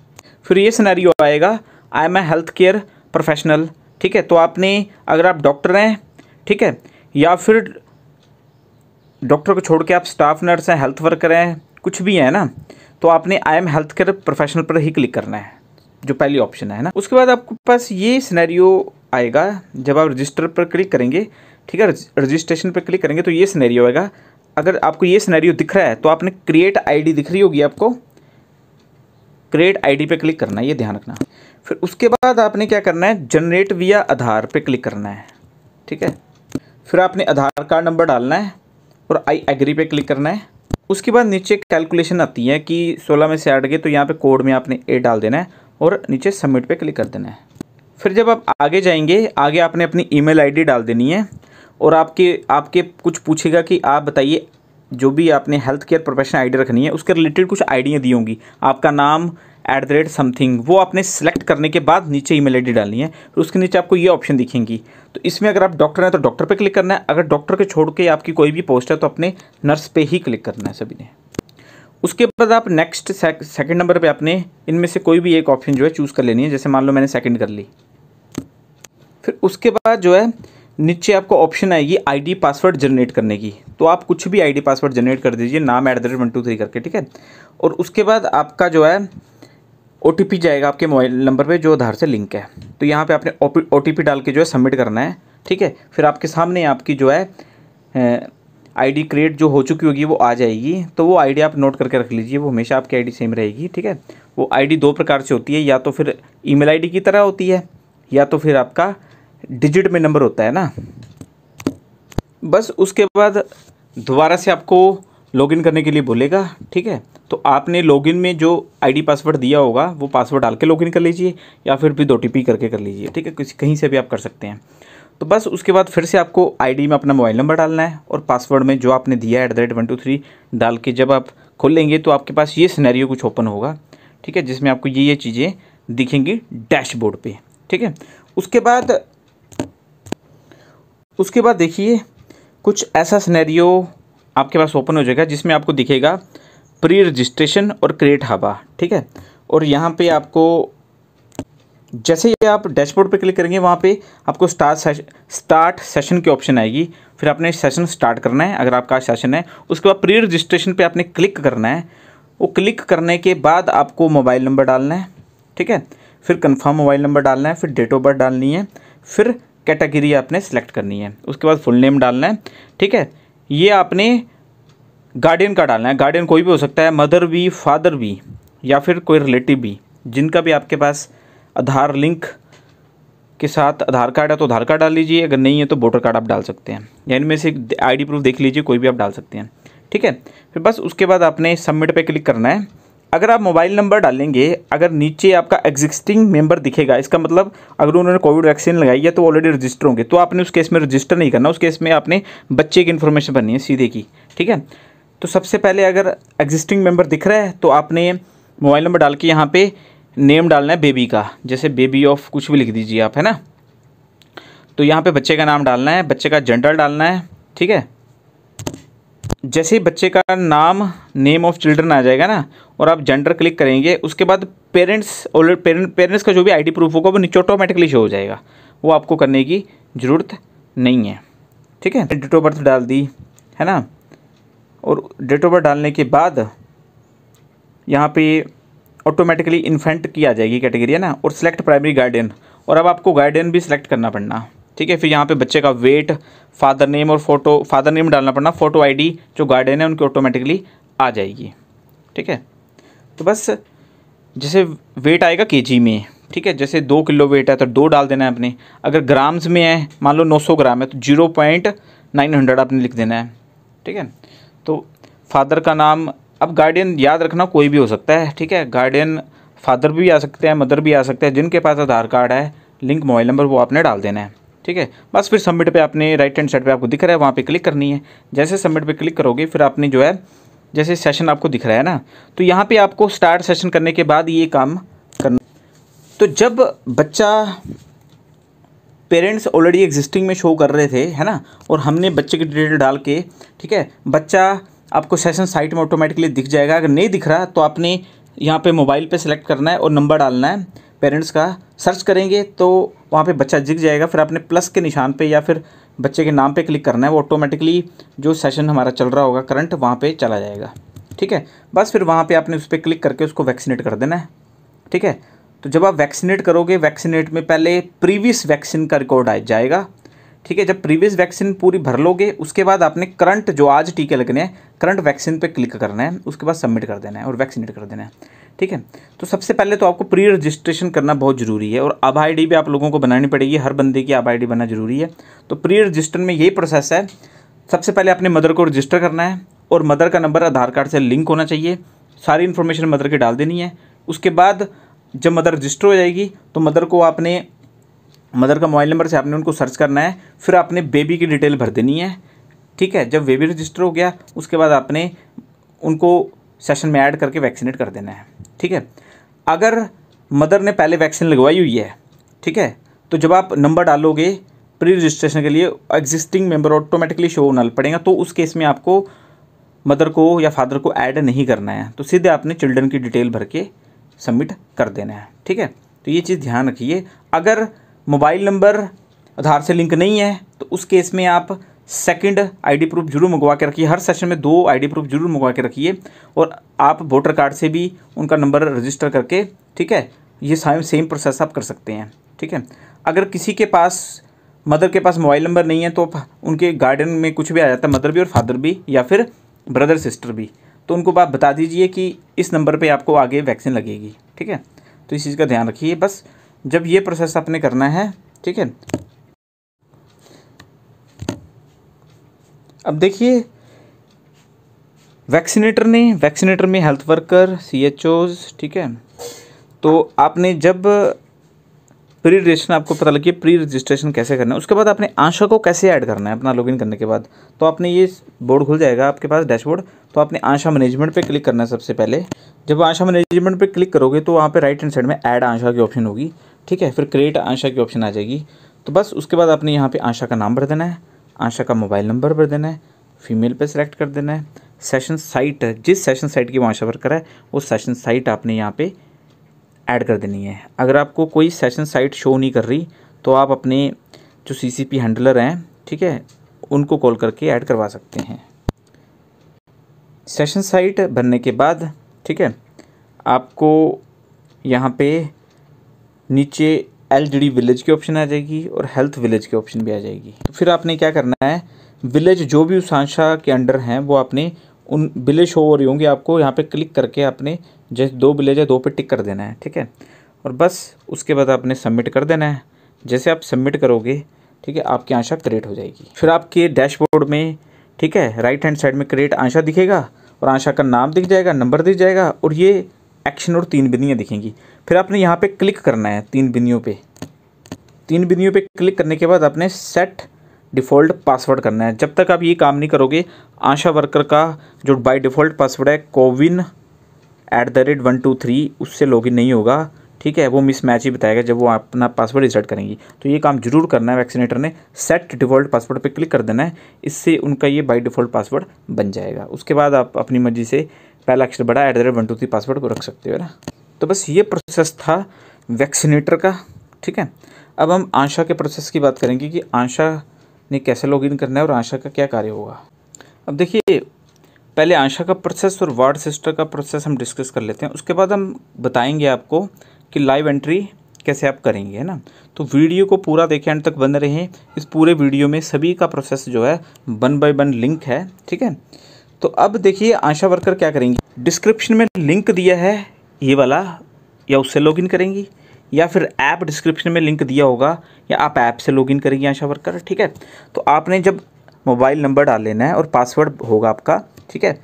फिर ये सिनेरियो आएगा I am a health care professional ठीक है तो आपने अगर आप डॉक्टर हैं ठीक है या फिर डॉक्टर को छोड़ के आप स्टाफ नर्स हैं हेल्थ वर्कर हैं कुछ भी हैं ना तो आपने I am health care professional पर ही क्लिक करना है जो पहली ऑप्शन है ना उसके बाद आपके पास ये सिनेरियो आएगा जब आप रजिस्टर पर क्लिक करेंगे ठीक है रजिस्ट्रेशन पर क्लिक करेंगे तो ये सिनेरियो आएगा अगर आपको ये सिनेरियो दिख रहा है तो आपने क्रिएट आईडी दिख रही होगी आपको क्रिएट आईडी पे क्लिक करना है ये ध्यान रखना फिर उसके बाद आपने क्या करना है जनरेट विया आधार पे क्लिक करना है ठीक है फिर आपने आधार कार्ड नंबर डालना है और आई एग्री पे क्लिक करना है उसके बाद नीचे कैलकुलेशन आती है कि सोलह में से आठ गए तो यहाँ पर कोड में आपने ए डाल देना है और नीचे सबमिट पे क्लिक कर देना है फिर जब आप आगे जाएंगे आगे आपने अपनी ईमेल आईडी डाल देनी है और आपके आपके कुछ पूछेगा कि आप बताइए जो भी आपने हेल्थ केयर प्रोफेशनल आईडी रखनी है उसके रिलेटेड कुछ आइडियाँ दी होंगी आपका नाम एट द रेट समथिंग वो आपने सेलेक्ट करने के बाद नीचे ई मेल डालनी है तो उसके नीचे आपको ये ऑप्शन दिखेंगी तो इसमें अगर आप डॉक्टर हैं तो डॉक्टर पे क्लिक करना है अगर डॉक्टर के छोड़ के आपकी कोई भी पोस्ट है तो अपने नर्स पे ही क्लिक करना है सभी ने उसके बाद आप नेक्स्ट सेकंड नंबर पे आपने इनमें से कोई भी एक ऑप्शन जो है चूज़ कर लेनी है जैसे मान लो मैंने सेकंड कर ली फिर उसके बाद जो है नीचे आपको ऑप्शन आएगी आईडी पासवर्ड जनरेट करने की तो आप कुछ भी आईडी पासवर्ड जनरेट कर दीजिए नाम at the rate one two three करके ठीक है और उसके बाद आपका जो है ओ जाएगा आपके मोबाइल नंबर पर जो आधार से लिंक है तो यहाँ पर आपने ओ डाल के जो है सबमिट करना है ठीक है फिर आपके सामने आपकी जो है आईडी क्रिएट जो हो चुकी होगी वो आ जाएगी तो वो आईडी आप नोट करके रख लीजिए वो हमेशा आपकी आईडी सेम रहेगी ठीक है वो आईडी दो प्रकार से होती है या तो फिर ईमेल आईडी की तरह होती है या तो फिर आपका डिजिट में नंबर होता है ना बस उसके बाद दोबारा से आपको लॉगिन करने के लिए बोलेगा ठीक है तो आपने लॉगिन में जो आईडी पासवर्ड दिया होगा वो पासवर्ड डाल के लॉगिन कर लीजिए या फिर भी दो टी करके कर लीजिए ठीक है किसी कहीं से भी आप कर सकते हैं तो बस उसके बाद फिर से आपको आईडी में अपना मोबाइल नंबर डालना है और पासवर्ड में जो आपने दिया है at the rate one two three डाल के जब आप खोलेंगे तो आपके पास ये सिनेरियो कुछ ओपन होगा ठीक है जिसमें आपको ये ये चीज़ें दिखेंगी डैशबोर्ड पे ठीक है उसके बाद उसके बाद देखिए कुछ ऐसा सिनेरियो आपके पास ओपन हो जाएगा जिसमें आपको दिखेगा प्री रजिस्ट्रेशन और क्रिएट हवा ठीक है और यहाँ पे आपको जैसे ही आप डैशबोर्ड पर क्लिक करेंगे वहाँ पे आपको स्टार्ट सेशन स्टार्ट सेशन की ऑप्शन आएगी फिर आपने सेशन स्टार्ट करना है अगर आपका सेशन है उसके बाद प्री रजिस्ट्रेशन पे आपने क्लिक करना है वो क्लिक करने के बाद आपको मोबाइल नंबर डालना है ठीक है फिर कंफर्म मोबाइल नंबर डालना है फिर डेट ऑफ बर्थ डालनी है फिर कैटेगरी आपने सेलेक्ट करनी है उसके बाद फुल नेम डालना है ठीक है ये आपने गार्डियन का डालना है गार्डियन कोई भी हो सकता है मदर भी फादर भी या फिर कोई रिलेटिव भी जिनका भी आपके पास आधार लिंक के साथ आधार कार्ड है तो आधार कार्ड डाल लीजिए अगर नहीं है तो वोटर कार्ड आप डाल सकते हैं या इनमें से आईडी प्रूफ देख लीजिए कोई भी आप डाल सकते हैं ठीक है फिर बस उसके बाद आपने सबमिट पे क्लिक करना है अगर आप मोबाइल नंबर डालेंगे अगर नीचे आपका एग्जिस्टिंग मेंबर दिखेगा इसका मतलब अगर उन्होंने कोविड वैक्सीन लगाई है तो ऑलरेडी रजिस्टर होंगे तो आपने उस केस में रजिस्टर नहीं करना उस केस में आपने बच्चे की इन्फॉर्मेशन भरनी है सीधे की ठीक है तो सबसे पहले अगर एग्जिस्टिंग मेंबर दिख रहा है तो आपने मोबाइल नंबर डाल के यहाँ पर नेम डालना है बेबी का जैसे बेबी ऑफ कुछ भी लिख दीजिए आप है ना तो यहाँ पे बच्चे का नाम डालना है बच्चे का जेंडर डालना है ठीक है जैसे ही बच्चे का नाम नेम ऑफ चिल्ड्रन आ जाएगा ना और आप जेंडर क्लिक करेंगे उसके बाद पेरेंट्स पेरेंट पेरेंट्स का जो भी आईडी प्रूफ होगा वो नीचे ऑटोमेटिकली शो हो जाएगा वो आपको करने की ज़रूरत नहीं है ठीक है डेट ऑफ बर्थ डाल दी है ना और डेट ऑफ बर्थ डालने के बाद यहाँ पे ऑटोमेटिकली इन्फेंट की आ जाएगी कैटेगरी है ना और सिलेक्ट प्राइमरी गार्डियन और अब आपको गार्डियन भी सिलेक्ट करना पड़ना ठीक है फिर यहाँ पे बच्चे का वेट फादर नेम और फोटो फादर नेम डालना पड़ना फ़ोटो आईडी जो गार्डियन है उनकी ऑटोमेटिकली आ जाएगी ठीक है तो बस जैसे वेट आएगा जी में ठीक है जैसे दो किलो वेट है तो दो डाल देना है अपने अगर ग्राम्स में है मान लो नौ सौ ग्राम है तो जीरो पॉइंट नाइन हंड्रेड आपने लिख देना है ठीक है तो फादर का नाम अब गार्डियन याद रखना कोई भी हो सकता है ठीक है गार्डियन फादर भी आ सकते हैं मदर भी आ सकते हैं जिनके पास आधार कार्ड है लिंक मोबाइल नंबर वो आपने डाल देना है ठीक है बस फिर सबमिट पे आपने राइट हैंड साइड पे आपको दिख रहा है वहाँ पे क्लिक करनी है जैसे सबमिट पे क्लिक करोगे फिर आपने जो है जैसे सेशन आपको दिख रहा है ना तो यहाँ पे आपको स्टार्ट सेशन करने के बाद ये काम करना तो जब बच्चा पेरेंट्स ऑलरेडी एग्जिस्टिंग में शो कर रहे थे है ना और हमने बच्चे की डिटेल डाल के ठीक है बच्चा आपको सेशन साइट में ऑटोमेटिकली दिख जाएगा अगर नहीं दिख रहा तो आपने यहाँ पे मोबाइल पे सेलेक्ट करना है और नंबर डालना है पेरेंट्स का सर्च करेंगे तो वहाँ पे बच्चा दिख जाएगा फिर आपने प्लस के निशान पे या फिर बच्चे के नाम पे क्लिक करना है वो ऑटोमेटिकली जो सेशन हमारा चल रहा होगा करंट वहाँ पर चला जाएगा ठीक है बस फिर वहाँ पर आपने उस पर क्लिक करके उसको वैक्सीनेट कर देना है ठीक है तो जब आप वैक्सीनेट करोगे वैक्सीनेट में पहले प्रीवियस वैक्सीन का रिकॉर्ड आ जाएगा ठीक है जब प्रीवियस वैक्सीन पूरी भर लोगे उसके बाद आपने करंट जो आज टीके लगने हैं करंट वैक्सीन पे क्लिक करना है उसके बाद सबमिट कर देना है और वैक्सीनेट कर देना है ठीक है तो सबसे पहले तो आपको प्री रजिस्ट्रेशन करना बहुत ज़रूरी है और अब आई भी आप लोगों को बनानी पड़ेगी हर बंदे की अब आई बनना ज़रूरी है तो प्री रजिस्टर में यही प्रोसेस है सबसे पहले अपने मदर को रजिस्टर करना है और मदर का नंबर आधार कार्ड से लिंक होना चाहिए सारी इन्फॉर्मेशन मदर की डाल देनी है उसके बाद जब मदर रजिस्टर हो जाएगी तो मदर को आपने मदर का मोबाइल नंबर से आपने उनको सर्च करना है फिर आपने बेबी की डिटेल भर देनी है ठीक है जब बेबी रजिस्टर हो गया उसके बाद आपने उनको सेशन में ऐड करके वैक्सीनेट कर देना है ठीक है अगर मदर ने पहले वैक्सीन लगवाई हुई है ठीक है तो जब आप नंबर डालोगे प्री रजिस्ट्रेशन के लिए एग्जिस्टिंग मेंबर ऑटोमेटिकली शो होना पड़ेगा तो उस केस में आपको मदर को या फादर को ऐड नहीं करना है तो सीधे आपने चिल्ड्रन की डिटेल भर के सबमिट कर देना है ठीक है तो ये चीज़ ध्यान रखिए अगर मोबाइल नंबर आधार से लिंक नहीं है तो उस केस में आप सेकंड आईडी प्रूफ जरूर मंगवा के रखिए हर सेशन में दो आईडी प्रूफ जरूर मंगवा के रखिए और आप वोटर कार्ड से भी उनका नंबर रजिस्टर करके ठीक है ये सेम सेम प्रोसेस आप कर सकते हैं ठीक है अगर किसी के पास मदर के पास मोबाइल नंबर नहीं है तो उनके गार्डन में कुछ भी आ जाता है मदर भी और फादर भी या फिर ब्रदर सिस्टर भी तो उनको आप बता दीजिए कि इस नंबर पर आपको आगे वैक्सीन लगेगी ठीक है तो इस चीज़ का ध्यान रखिए बस जब ये प्रोसेस आपने करना है ठीक है अब देखिए वैक्सीनेटर ने वैक्सीनेटर में हेल्थ वर्कर सी एच ओज ठीक है तो आपने जब प्री रजिस्ट्रेशन आपको पता लगी प्री रजिस्ट्रेशन कैसे करना है उसके बाद आपने आंशा को कैसे ऐड करना है अपना लॉगिन करने के बाद तो आपने ये बोर्ड खुल जाएगा आपके पास डैशबोर्ड तो आपने आशा मैनेजमेंट पे क्लिक करना है सबसे पहले जब आशा मैनेजमेंट पे क्लिक करोगे तो वहाँ पे राइट हैंड साइड में ऐड आशा की ऑप्शन होगी ठीक है फिर क्रिएट आशा की ऑप्शन आ जाएगी तो बस उसके बाद आपने यहाँ पे आशा का नाम भर देना है आशा का मोबाइल नंबर भर देना है फीमेल पे सेलेक्ट कर देना है सेशन साइट जिस सेशन साइट की वो आशा वर्कर है वो सेशन साइट आपने यहाँ पे ऐड कर देनी है अगर आपको कोई सेशन साइट शो नहीं कर रही तो आप अपने जो पी हैंडलर हैं ठीक है उनको कॉल करके ऐड करवा सकते हैं सेशन साइट भरने के बाद ठीक है आपको यहाँ पे नीचे एल विलेज की ऑप्शन आ जाएगी और हेल्थ विलेज की ऑप्शन भी आ जाएगी तो फिर आपने क्या करना है विलेज जो भी उस आशा के अंडर हैं वो आपने उन विलेज हो रही होंगी आपको यहाँ पे क्लिक करके आपने जैसे दो विलेज है दो पे टिक कर देना है ठीक है और बस उसके बाद आपने सबमिट कर देना है जैसे आप सबमिट करोगे ठीक है आपकी आशा क्रिएट हो जाएगी फिर आपके डैशबोर्ड में ठीक है राइट हैंड साइड में क्रिएट आशा दिखेगा और आशा का नाम दिख जाएगा नंबर दिख जाएगा और ये एक्शन और तीन बिंदियाँ दिखेंगी फिर आपने यहाँ पे क्लिक करना है तीन बिंदियों पे तीन बिंदियों पे क्लिक करने के बाद आपने सेट डिफ़ॉल्ट पासवर्ड करना है जब तक आप ये काम नहीं करोगे आशा वर्कर का जो बाई डिफ़ॉल्ट पासवर्ड है CoWIN at the rate one two three उससे लॉगिन नहीं होगा ठीक है वो मिस मैच ही बताएगा जब वो अपना पासवर्ड रिसेट करेंगी तो ये काम जरूर करना है वैक्सीनेटर ने सेट डिफ़ॉल्ट पासवर्ड पे क्लिक कर देना है इससे उनका ये बाई डिफ़ॉल्ट पासवर्ड बन जाएगा उसके बाद आप अपनी मर्ज़ी से पहला अक्षर बड़ा at the rate one two three password को रख सकते हो ना तो बस ये प्रोसेस था वैक्सीनेटर का ठीक है अब हम आशा के प्रोसेस की बात करेंगे कि आशा ने कैसे लॉगिन करना है और आशा का क्या कार्य होगा अब देखिए पहले आशा का प्रोसेस और वार्ड सिस्टर का प्रोसेस हम डिस्कस कर लेते हैं उसके बाद हम बताएंगे आपको कि लाइव एंट्री कैसे आप करेंगे है ना तो वीडियो को पूरा देखें एंड तक बन रहे हैं इस पूरे वीडियो में सभी का प्रोसेस जो है वन बाय वन लिंक है ठीक है तो अब देखिए आशा वर्कर क्या करेंगी डिस्क्रिप्शन में लिंक दिया है ये वाला या उससे लॉगिन करेंगी या फिर ऐप डिस्क्रिप्शन में लिंक दिया होगा या आप ऐप से लॉगिन करेंगी आशा वर्कर ठीक है तो आपने जब मोबाइल नंबर डाल लेना है और पासवर्ड होगा आपका ठीक है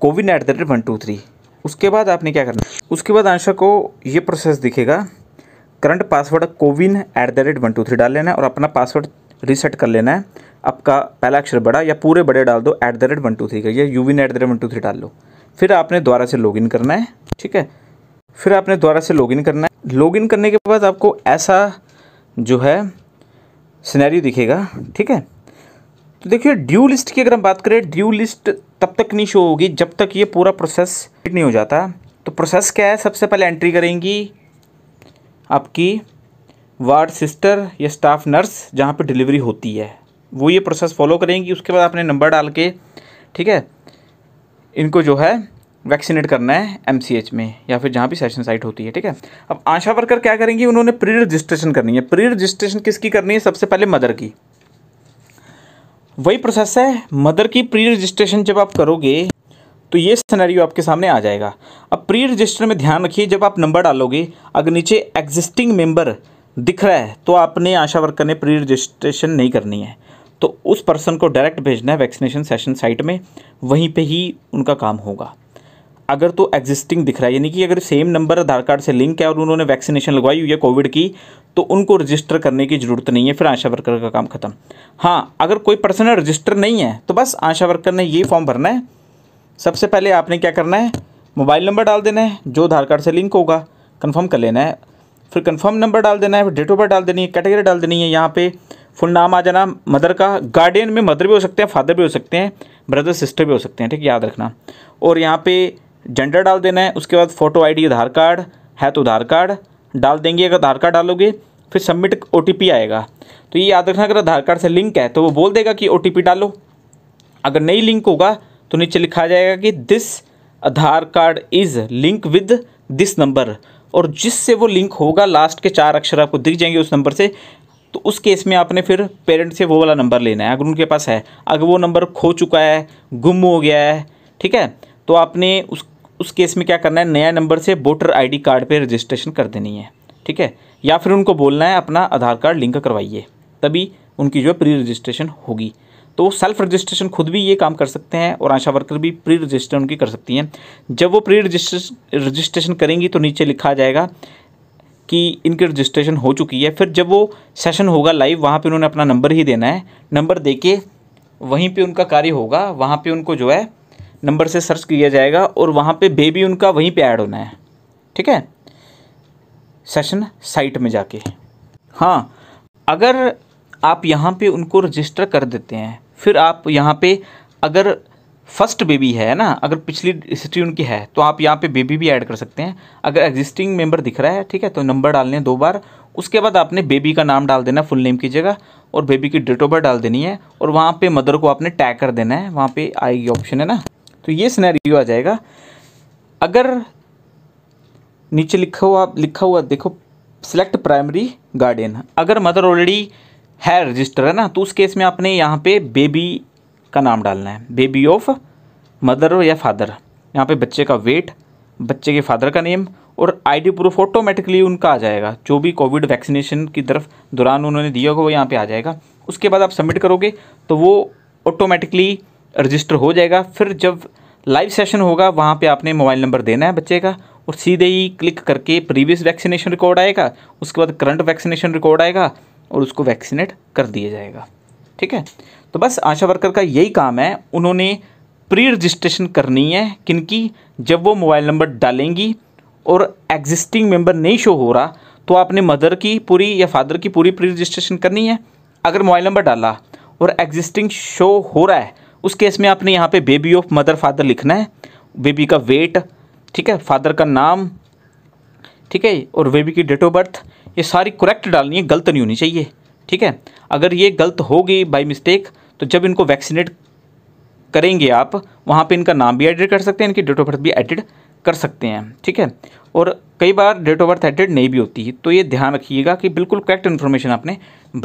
CoWIN at the rate one two three उसके बाद आपने क्या करना उसके बाद आशा को ये प्रोसेस दिखेगा current password CoWIN at the rate one two three डाल लेना है और अपना पासवर्ड रीसेट कर लेना है आपका पहला अक्षर बड़ा या पूरे बड़े डाल दो at the rate one two three का या U V at the rate one two three डाल लो फिर आपने दोबारा से लॉगिन करना है ठीक है फिर आपने दोबारा से लॉगिन करना है लॉगिन करने के बाद आपको ऐसा जो है सिनेरियो दिखेगा ठीक है तो देखिए ड्यू लिस्ट की अगर हम बात करें ड्यू लिस्ट तब तक नहीं शो होगी जब तक ये पूरा प्रोसेस नहीं हो जाता तो प्रोसेस क्या है सबसे पहले एंट्री करेंगी आपकी वार्ड सिस्टर या स्टाफ नर्स जहाँ पे डिलीवरी होती है वो ये प्रोसेस फॉलो करेंगी उसके बाद आपने नंबर डाल के ठीक है इनको जो है वैक्सीनेट करना है एमसीएच में या फिर जहाँ भी सेशन साइट होती है ठीक है अब आशा वर्कर क्या करेंगी उन्होंने प्री रजिस्ट्रेशन करनी है प्री रजिस्ट्रेशन किसकी करनी है सबसे पहले मदर की वही प्रोसेस है मदर की प्री रजिस्ट्रेशन जब आप करोगे तो ये सिनेरियो आपके सामने आ जाएगा अब प्री रजिस्टर में ध्यान रखिए जब आप नंबर डालोगे अगर नीचे एग्जिस्टिंग मेंबर दिख रहा है तो आपने आशा वर्कर ने प्री रजिस्ट्रेशन नहीं करनी है तो उस पर्सन को डायरेक्ट भेजना है वैक्सीनेशन सेशन साइट में वहीं पे ही उनका काम होगा अगर तो एग्जिस्टिंग दिख रहा है यानी कि अगर सेम नंबर आधार कार्ड से लिंक है और उन्होंने वैक्सीनेशन लगवाई हुई है कोविड की तो उनको रजिस्टर करने की ज़रूरत नहीं है फिर आशा वर्कर का काम खत्म हाँ अगर कोई पर्सन रजिस्टर नहीं है तो बस आशा वर्कर ने ये फॉर्म भरना है सबसे पहले आपने क्या करना है मोबाइल नंबर डाल देना है जो आधार कार्ड से लिंक होगा कन्फर्म कर लेना है फिर कन्फर्म नंबर डाल देना है फिर डेट ऑफ बर्थ डाल देनी है कैटेगरी डाल देनी है यहाँ पर फुल नाम आ जाना मदर का गार्डियन में मदर भी हो सकते हैं फादर भी हो सकते हैं ब्रदर सिस्टर भी हो सकते हैं ठीक याद रखना और यहाँ पे जेंडर डाल देना है उसके बाद फ़ोटो आईडी आधार कार्ड है तो आधार कार्ड डाल देंगे अगर आधार कार्ड डालोगे फिर सबमिट ओ आएगा तो ये याद रखना अगर आधार कार्ड से लिंक है तो वो बोल देगा कि ओ डालो अगर नहीं लिंक होगा तो नीचे लिखा जाएगा कि this Aadhaar card is link with this number और जिससे वो लिंक होगा लास्ट के चार अक्षर आपको दिख जाएंगे उस नंबर से तो उस केस में आपने फिर पेरेंट से वो वाला नंबर लेना है अगर उनके पास है अगर वो नंबर खो चुका है गुम हो गया है ठीक है तो आपने उस उस केस में क्या करना है नया नंबर से वोटर आईडी कार्ड पे रजिस्ट्रेशन कर देनी है ठीक है या फिर उनको बोलना है अपना आधार कार्ड लिंक करवाइए तभी उनकी जो है प्री रजिस्ट्रेशन होगी तो सेल्फ रजिस्ट्रेशन खुद भी ये काम कर सकते हैं और आशा वर्कर भी प्री रजिस्ट्रेशन उनकी कर सकती हैं जब वो प्री रजिस्ट्रेशन रजिस्ट्रेशन करेंगी तो नीचे लिखा जाएगा कि इनकी रजिस्ट्रेशन हो चुकी है फिर जब वो सेशन होगा लाइव वहाँ पे उन्होंने अपना नंबर ही देना है नंबर दे के वहीं पे उनका कार्य होगा वहाँ पे उनको जो है नंबर से सर्च किया जाएगा और वहाँ पे बेबी उनका वहीं पे ऐड होना है ठीक है सेशन साइट में जाके हाँ अगर आप यहाँ पे उनको रजिस्टर कर देते हैं फिर आप यहाँ पर अगर फर्स्ट बेबी है ना अगर पिछली हिस्ट्री उनकी है तो आप यहाँ पे बेबी भी ऐड कर सकते हैं अगर एग्जिस्टिंग मेंबर दिख रहा है ठीक है तो नंबर डालने हैं दो बार उसके बाद आपने बेबी का नाम डाल देना फुल नेम की जगह और बेबी की डेट ऑफ बर्थ डाल देनी है और वहाँ पे मदर को आपने टैग कर देना है वहाँ पे आएगी ऑप्शन है ना तो ये सिनेरियो आ जाएगा अगर नीचे लिखा हुआ लिखा हुआ देखो सिलेक्ट प्राइमरी गार्डियन अगर मदर ऑलरेडी है रजिस्टर है ना तो उस केस में आपने यहाँ पे बेबी का नाम डालना है बेबी ऑफ मदर या फादर यहाँ पे बच्चे का वेट बच्चे के फादर का नेम और आईडी प्रूफ ऑटोमेटिकली उनका आ जाएगा जो भी कोविड वैक्सीनेशन की तरफ दौरान उन्होंने दिया होगा वो यहाँ पे आ जाएगा उसके बाद आप सबमिट करोगे तो वो ऑटोमेटिकली रजिस्टर हो जाएगा फिर जब लाइव सेशन होगा वहाँ पे आपने मोबाइल नंबर देना है बच्चे का और सीधे ही क्लिक करके प्रीवियस वैक्सीनेशन रिकॉर्ड आएगा उसके बाद करंट वैक्सीनेशन रिकॉर्ड आएगा और उसको वैक्सीनेट कर दिया जाएगा ठीक है तो बस आशा वर्कर का यही काम है उन्होंने प्री रजिस्ट्रेशन करनी है क्योंकि जब वो मोबाइल नंबर डालेंगी और एग्जिस्टिंग मेंबर नहीं शो हो रहा तो आपने मदर की पूरी या फादर की पूरी प्री रजिस्ट्रेशन करनी है अगर मोबाइल नंबर डाला और एग्जिस्टिंग शो हो रहा है उस केस में आपने यहाँ पे बेबी ऑफ मदर फादर लिखना है बेबी का वेट ठीक है फादर का नाम ठीक है और बेबी की डेट ऑफ बर्थ ये सारी करेक्ट डालनी है गलत नहीं होनी चाहिए ठीक है अगर ये गलत होगी बाई मिस्टेक तो जब इनको वैक्सीनेट करेंगे आप वहाँ पे इनका नाम भी एडिट कर सकते हैं इनकी डेट ऑफ बर्थ भी एडिट कर सकते हैं ठीक है और कई बार डेट ऑफ बर्थ एडिट नहीं भी होती है तो ये ध्यान रखिएगा कि बिल्कुल करेक्ट इन्फॉर्मेशन आपने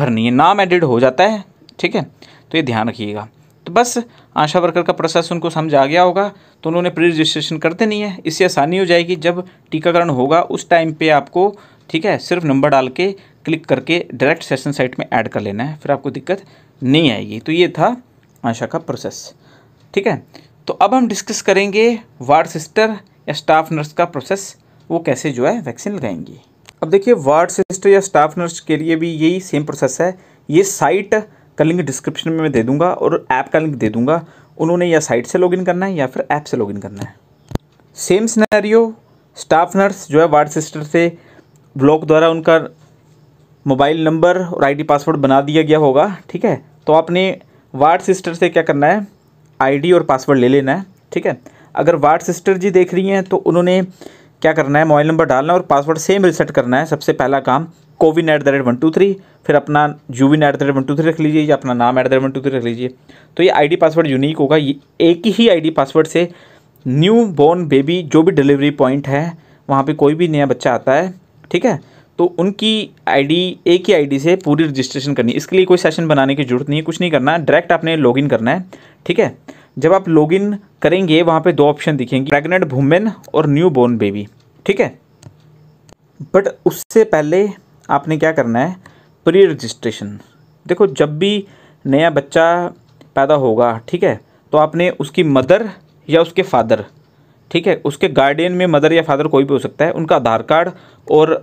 भरनी है नाम एडिट हो जाता है ठीक है तो ये ध्यान रखिएगा तो बस आशा वर्कर का प्रोसेस उनको समझ आ गया होगा तो उन्होंने प्री रजिस्ट्रेशन कर देनी है इससे आसानी हो जाएगी जब टीकाकरण होगा उस टाइम पर आपको ठीक है सिर्फ नंबर डाल के क्लिक करके डायरेक्ट सेशन साइट में ऐड कर लेना है फिर आपको दिक्कत नहीं आएगी तो ये था आशा का प्रोसेस ठीक है तो अब हम डिस्कस करेंगे वार्ड सिस्टर या स्टाफ नर्स का प्रोसेस वो कैसे जो है वैक्सीन लगाएंगी अब देखिए वार्ड सिस्टर या स्टाफ नर्स के लिए भी यही सेम प्रोसेस है ये साइट का लिंक डिस्क्रिप्शन में मैं दे दूंगा और ऐप का लिंक दे दूंगा उन्होंने या साइट से लॉगिन करना है या फिर ऐप से लॉगिन करना है सेम स्नैरियो स्टाफ नर्स जो है वार्ड सिस्टर से ब्लॉक द्वारा उनका मोबाइल नंबर और आईडी पासवर्ड बना दिया गया होगा ठीक है तो आपने वार्ड सिस्टर से क्या करना है आईडी और पासवर्ड ले लेना है ठीक है अगर वार्ड सिस्टर जी देख रही हैं तो उन्होंने क्या करना है मोबाइल नंबर डालना और पासवर्ड सेम रिसेट करना है सबसे पहला काम CoWIN at the rate one two three फिर अपना U win at the rate one two three रख लीजिए या अपना नाम at the rate one two three रख लीजिए तो ये आईडी पासवर्ड यूनिक होगा ये एक ही आईडी पासवर्ड से न्यू बॉर्न बेबी जो भी डिलीवरी पॉइंट है वहाँ पे कोई भी नया बच्चा आता है ठीक है तो उनकी आईडी एक ही आईडी से पूरी रजिस्ट्रेशन करनी है इसके लिए कोई सेशन बनाने की जरूरत नहीं है कुछ नहीं करना है डायरेक्ट आपने लॉगिन करना है ठीक है जब आप लॉगिन करेंगे वहाँ पे दो ऑप्शन दिखेंगे प्रेग्नेंट वुमेन और न्यू बोर्न बेबी ठीक है बट उससे पहले आपने क्या करना है प्री रजिस्ट्रेशन देखो जब भी नया बच्चा पैदा होगा ठीक है तो आपने उसकी मदर या उसके फादर ठीक है उसके गार्डियन में मदर या फादर कोई भी हो सकता है उनका आधार कार्ड और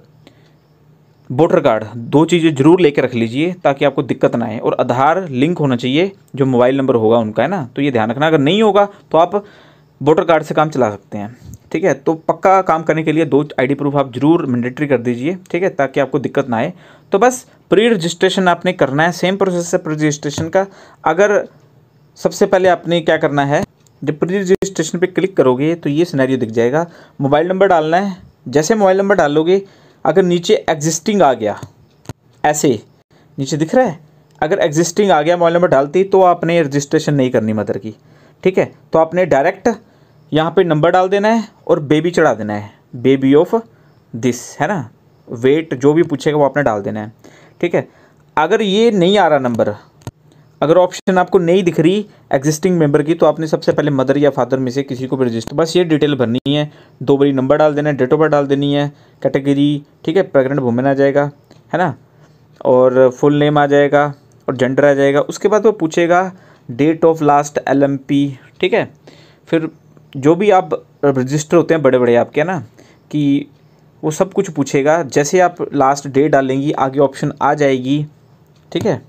वोटर कार्ड दो चीज़ें जरूर लेकर रख लीजिए ताकि आपको दिक्कत ना आए और आधार लिंक होना चाहिए जो मोबाइल नंबर होगा उनका है ना तो ये ध्यान रखना अगर नहीं होगा तो आप वोटर कार्ड से काम चला सकते हैं ठीक है तो पक्का काम करने के लिए दो आईडी प्रूफ आप जरूर मैंडेटरी कर दीजिए ठीक है ताकि आपको दिक्कत ना आए तो बस प्री रजिस्ट्रेशन आपने करना है सेम प्रोसेस है प्री रजिस्ट्रेशन का अगर सबसे पहले आपने क्या करना है जब प्री रजिस्ट्रेशन पर क्लिक करोगे तो ये सिनेरियो दिख जाएगा मोबाइल नंबर डालना है जैसे मोबाइल नंबर डालोगे अगर नीचे एग्जिस्टिंग आ गया ऐसे नीचे दिख रहा है अगर एग्जिस्टिंग आ गया मोबाइल नंबर डालती तो आपने रजिस्ट्रेशन नहीं करनी मदर की ठीक है तो आपने डायरेक्ट यहाँ पे नंबर डाल देना है और बेबी चढ़ा देना है बेबी ऑफ दिस है ना वेट जो भी पूछेगा वो आपने डाल देना है ठीक है अगर ये नहीं आ रहा नंबर अगर ऑप्शन आपको नहीं दिख रही एग्जिस्टिंग मेंबर की तो आपने सबसे पहले मदर या फादर में से किसी को भी रजिस्टर बस ये डिटेल भरनी है दो बड़ी नंबर डाल देना है डेट ऑफ बर्थ डाल देनी है कैटेगरी ठीक है प्रेगनेंट वुमेन आ जाएगा है ना और फुल नेम आ जाएगा और जेंडर आ जाएगा उसके बाद वो पूछेगा डेट ऑफ लास्ट एल ठीक है फिर जो भी आप रजिस्टर होते हैं बड़े बड़े आपके है ना कि वो सब कुछ पूछेगा जैसे आप लास्ट डेट डालेंगी आगे ऑप्शन आ जाएगी ठीक है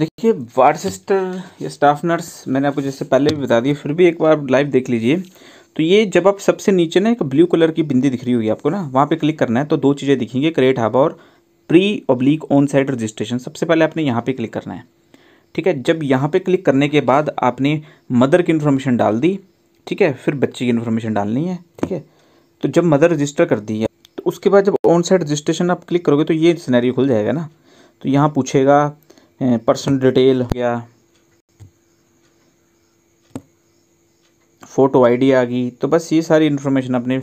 देखिए वार्ड सिस्टर या स्टाफ नर्स मैंने आपको जैसे पहले भी बता दिया फिर भी एक बार लाइव देख लीजिए तो ये जब आप सबसे नीचे ना एक ब्लू कलर की बिंदी दिख रही होगी आपको ना वहाँ पे क्लिक करना है तो दो चीज़ें दिखेंगे क्रेट हाबा और प्री ऑब्लिक ऑन साइड रजिस्ट्रेशन सबसे पहले आपने यहाँ पे क्लिक करना है ठीक है जब यहाँ पे क्लिक करने के बाद आपने मदर की इन्फॉर्मेशन डाल दी ठीक है फिर बच्चे की इन्फॉर्मेशन डालनी है ठीक है तो जब मदर रजिस्टर कर दी है तो उसके बाद जब ऑन साइड रजिस्ट्रेशन आप क्लिक करोगे तो ये सिनेरियो खुल जाएगा ना तो यहाँ पूछेगा पर्सन डिटेल हो गया फ़ोटो आईडी आ गई तो बस ये सारी इन्फॉर्मेशन आपने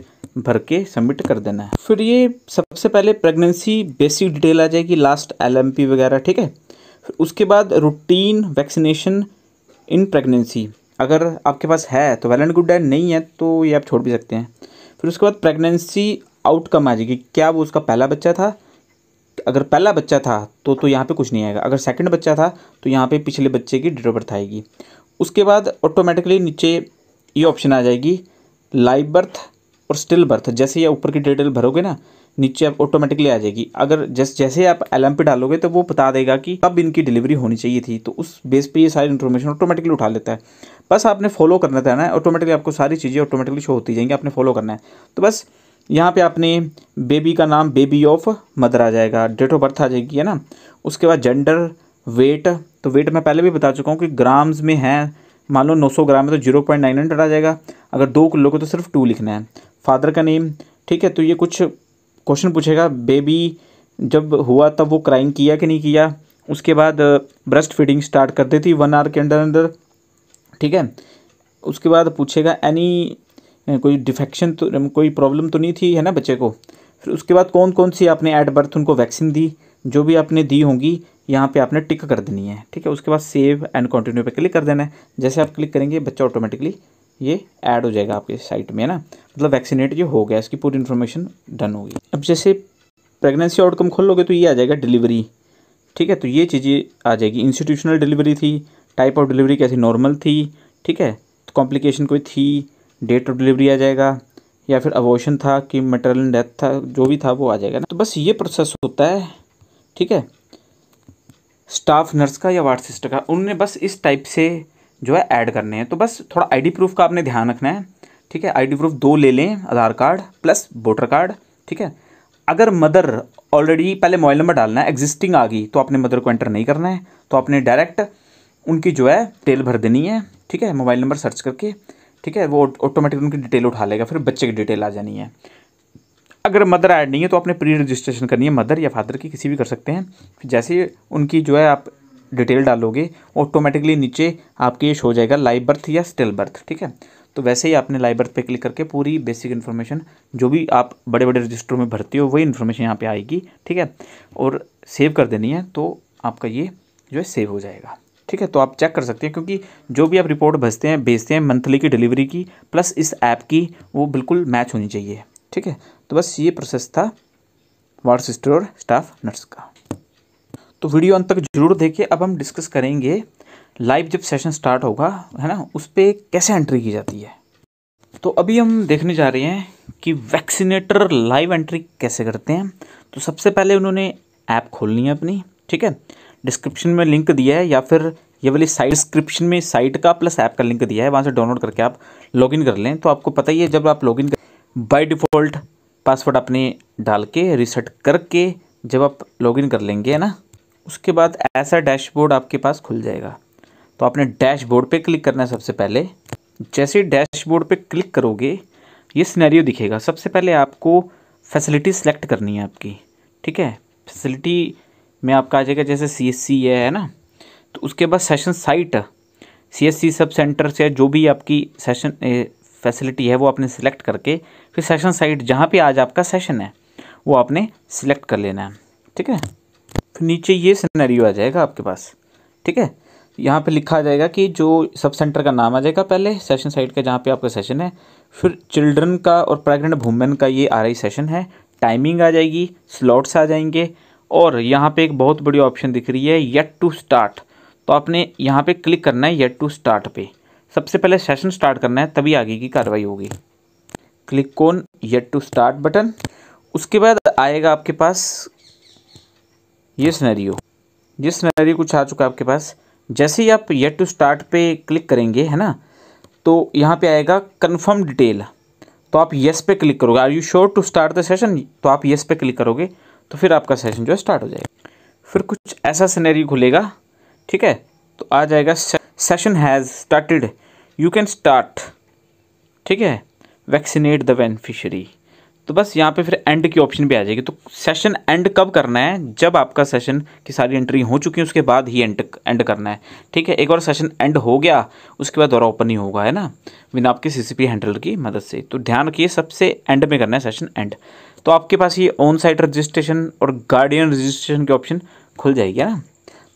भर के सबमिट कर देना है फिर ये सबसे पहले प्रेगनेंसी बेसिक डिटेल आ जाएगी लास्ट एलएमपी वगैरह ठीक है फिर उसके बाद रूटीन वैक्सीनेशन इन प्रेगनेंसी अगर आपके पास है तो वेल एंड गुड है नहीं है तो ये आप छोड़ भी सकते हैं फिर उसके बाद प्रेगनेंसी आउटकम आ जाएगी क्या वो उसका पहला बच्चा था अगर पहला बच्चा था तो तो यहाँ पे कुछ नहीं आएगा अगर सेकंड बच्चा था तो यहाँ पे पिछले बच्चे की डेट ऑफ बर्थ आएगी उसके बाद ऑटोमेटिकली नीचे ये ऑप्शन आ जाएगी लाइव बर्थ और स्टिल बर्थ जैसे ये ऊपर की डिटेल भरोगे ना नीचे आप ऑटोमेटिकली आ जाएगी अगर जैसे जैसे आप एल डालोगे तो वो बता देगा कि कब इनकी डिलीवरी होनी चाहिए थी तो उस बेस पे ये सारी इन्फॉर्मेशन ऑटोमेटिकली उठा लेता है बस आपने फॉलो करना था ना ऑटोमेटिकली आपको सारी चीज़ें ऑटोमेटिकली शो होती जाएंगी आपने फॉलो करना है तो बस यहाँ पे आपने बेबी का नाम बेबी ऑफ मदर आ जाएगा डेट ऑफ बर्थ आ जाएगी है ना उसके बाद जेंडर वेट तो वेट मैं पहले भी बता चुका हूँ कि ग्राम्स में है मान लो 900 ग्राम है तो जीरो पॉइंट नाइन हंड्रेड आ जाएगा अगर दो किलो को तो सिर्फ टू लिखना है फादर का नेम ठीक है तो ये कुछ क्वेश्चन पूछेगा बेबी जब हुआ तब वो क्राइम किया कि नहीं किया उसके बाद ब्रेस्ट फीडिंग स्टार्ट कर देती वन आवर के अंदर अंदर ठीक है उसके बाद पूछेगा एनी कोई डिफेक्शन तो कोई प्रॉब्लम तो नहीं थी है ना बच्चे को फिर उसके बाद कौन कौन सी आपने एट बर्थ उनको वैक्सीन दी जो भी आपने दी होंगी यहाँ पे आपने टिक कर देनी है ठीक है उसके बाद सेव एंड कंटिन्यू पे क्लिक कर देना है जैसे आप क्लिक करेंगे बच्चा ऑटोमेटिकली ये ऐड हो जाएगा आपके साइट में है ना मतलब वैक्सीनेट ये हो गया इसकी पूरी इन्फॉर्मेशन डन होगी अब जैसे प्रेगनेंसी आउटकम खोल लोगे तो ये आ जाएगा डिलीवरी ठीक है तो ये चीज़ें आ जाएगी इंस्टीट्यूशनल डिलीवरी थी टाइप ऑफ डिलीवरी कैसी नॉर्मल थी ठीक है तो कॉम्प्लिकेशन कोई थी डेट ऑफ डिलीवरी आ जाएगा या फिर अबोशन था कि मटरल डेथ था जो भी था वो आ जाएगा ना तो बस ये प्रोसेस होता है ठीक है स्टाफ नर्स का या वार्ड सिस्टर का उनने बस इस टाइप से जो है ऐड करने हैं तो बस थोड़ा आईडी प्रूफ का आपने ध्यान रखना है ठीक है आईडी प्रूफ दो ले लें Aadhaar card plus voter card ठीक है अगर मदर ऑलरेडी पहले मोबाइल नंबर डालना है एग्जिस्टिंग आ गई तो आपने मदर को एंटर नहीं करना है तो आपने डायरेक्ट उनकी जो है टेल भर देनी है ठीक है मोबाइल नंबर सर्च करके ठीक है वो ऑटोमेटिक उनकी डिटेल उठा लेगा फिर बच्चे की डिटेल आ जानी है अगर मदर ऐड नहीं है तो आपने प्री रजिस्ट्रेशन करनी है मदर या फादर की किसी भी कर सकते हैं फिर जैसे उनकी जो है आप डिटेल डालोगे ऑटोमेटिकली नीचे आपके ये हो जाएगा लाइव बर्थ या स्टिल बर्थ ठीक है तो वैसे ही आपने लाइव बर्थ पे क्लिक करके पूरी बेसिक इन्फॉर्मेशन जो भी आप बड़े बड़े रजिस्टर में भरती हो वही इन्फॉर्मेशन यहाँ पर आएगी ठीक है और सेव कर देनी है तो आपका ये जो है सेव हो जाएगा ठीक है तो आप चेक कर सकते हैं क्योंकि जो भी आप रिपोर्ट भेजते हैं भेजते हैं मंथली की डिलीवरी की प्लस इस ऐप की वो बिल्कुल मैच होनी चाहिए ठीक है तो बस ये प्रोसेस था वार्ड सिस्टर और स्टाफ नर्स का तो वीडियो अंत तक जरूर देखिए अब हम डिस्कस करेंगे लाइव जब सेशन स्टार्ट होगा है ना उस पर कैसे एंट्री की जाती है तो अभी हम देखने जा रहे हैं कि वैक्सीनेटर लाइव एंट्री कैसे करते हैं तो सबसे पहले उन्होंने ऐप खोलनी है अपनी ठीक है डिस्क्रिप्शन में लिंक दिया है या फिर ये वाली साइट डिस्क्रिप्शन में साइट का प्लस ऐप का लिंक दिया है वहाँ से डाउनलोड करके आप लॉगिन कर लें तो आपको पता ही है जब आप लॉगिन बाई डिफ़ॉल्ट पासवर्ड अपने डाल के रिसेट करके जब आप लॉगिन कर लेंगे है ना उसके बाद ऐसा डैशबोर्ड आपके पास खुल जाएगा तो आपने डैशबोर्ड पे क्लिक करना है सबसे पहले जैसे डैशबोर्ड पे क्लिक करोगे ये सिनेरियो दिखेगा सबसे पहले आपको फैसिलिटी सेलेक्ट करनी है आपकी ठीक है फैसिलिटी में आपका आ जाएगा जैसे सी एस सी ये है ना तो उसके बाद session site C S C sub centre से जो भी आपकी सेशन फैसिलिटी है वो आपने सेलेक्ट करके फिर सेशन साइट जहाँ पे आज आपका सेशन है वो आपने सेलेक्ट कर लेना है ठीक है फिर नीचे ये सिनेरियो आ जाएगा आपके पास ठीक है यहाँ पे लिखा जाएगा कि जो सब सेंटर का नाम आ जाएगा पहले सेशन साइट का जहाँ पे आपका सेशन है फिर चिल्ड्रन का और प्रेग्नेंट वुमेन का ये आ रही सेशन है टाइमिंग आ जाएगी स्लॉट्स आ जाएंगे और यहाँ पे एक बहुत बड़ी ऑप्शन दिख रही है येट टू स्टार्ट तो आपने यहाँ पे क्लिक करना है येट टू स्टार्ट पे सबसे पहले सेशन स्टार्ट करना है तभी आगे की कार्रवाई होगी क्लिक कौन येट टू स्टार्ट बटन उसके बाद आएगा आपके पास ये स्नैरियो ये स्नैरियो कुछ आ चुका है आपके पास जैसे ही आप येट टू स्टार्ट पे क्लिक करेंगे है ना तो यहाँ पे आएगा कन्फर्म डिटेल तो आप येस पे क्लिक करोगे are you sure to start the session तो आप येस पे क्लिक करोगे तो फिर आपका सेशन जो है स्टार्ट हो जाएगा फिर कुछ ऐसा सिनेरियो खुलेगा ठीक है तो आ जाएगा session has started you can start ठीक है वैक्सीनेट द बेनिफिशरी तो बस यहाँ पे फिर एंड की ऑप्शन भी आ जाएगी तो सेशन एंड कब करना है जब आपका सेशन की सारी एंट्री हो चुकी है उसके बाद ही एंड एंड करना है ठीक है एक बार सेशन एंड हो गया उसके बाद दोबारा ओपन ही होगा है ना बिना आपके सीसीपी हैंडलर की मदद से तो ध्यान रखिए सबसे एंड में करना है सेशन एंड तो आपके पास ये ऑन साइट रजिस्ट्रेशन और गार्डियन रजिस्ट्रेशन की ऑप्शन खुल जाएगी है ना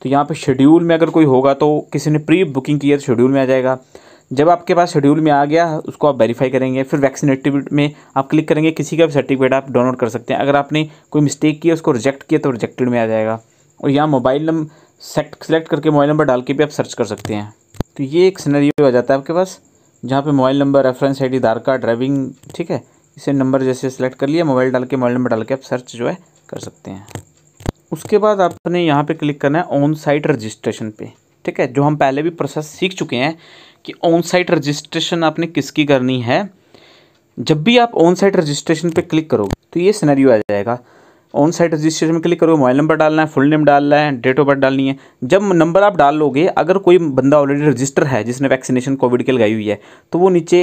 तो यहाँ पे शेड्यूल में अगर कोई होगा तो किसी ने प्री बुकिंग की है तो शेड्यूल में आ जाएगा जब आपके पास शेड्यूल में आ गया उसको आप वेरीफाई करेंगे फिर वैक्सीनेटिव में आप क्लिक करेंगे किसी का भी सर्टिफिकेट आप डाउनलोड कर सकते हैं अगर आपने कोई मिस्टेक किया उसको रिजेक्ट किया तो रिजेक्टेड में आ जाएगा और यहाँ मोबाइल नंबर सेक्ट सेलेक्ट करके मोबाइल नंबर डाल के भी आप सर्च कर सकते हैं तो ये एक सीनरी आ जाता है आपके पास जहाँ पर mobile number reference I D Aadhaar card driving ठीक है इसे नंबर जैसे सेलेक्ट कर लिया मोबाइल डाल के मोबाइल नंबर डाल के आप सर्च जो है कर सकते हैं उसके बाद आपने यहाँ पे क्लिक करना है ऑन साइट रजिस्ट्रेशन पे ठीक है जो हम पहले भी प्रोसेस सीख चुके हैं कि ऑन साइट रजिस्ट्रेशन आपने किसकी करनी है जब भी आप ऑन साइट रजिस्ट्रेशन पे क्लिक करोगे तो ये सिनेरियो आ जाएगा ऑन साइट रजिस्ट्रेशन में क्लिक करोगे मोबाइल नंबर डालना है फुल नेम डालना है डेट ऑफ बर्थ डालनी है जब नंबर आप डाल लोगे अगर कोई बंदा ऑलरेडी रजिस्टर है जिसने वैक्सीनेशन कोविड के लगाई हुई है तो वो नीचे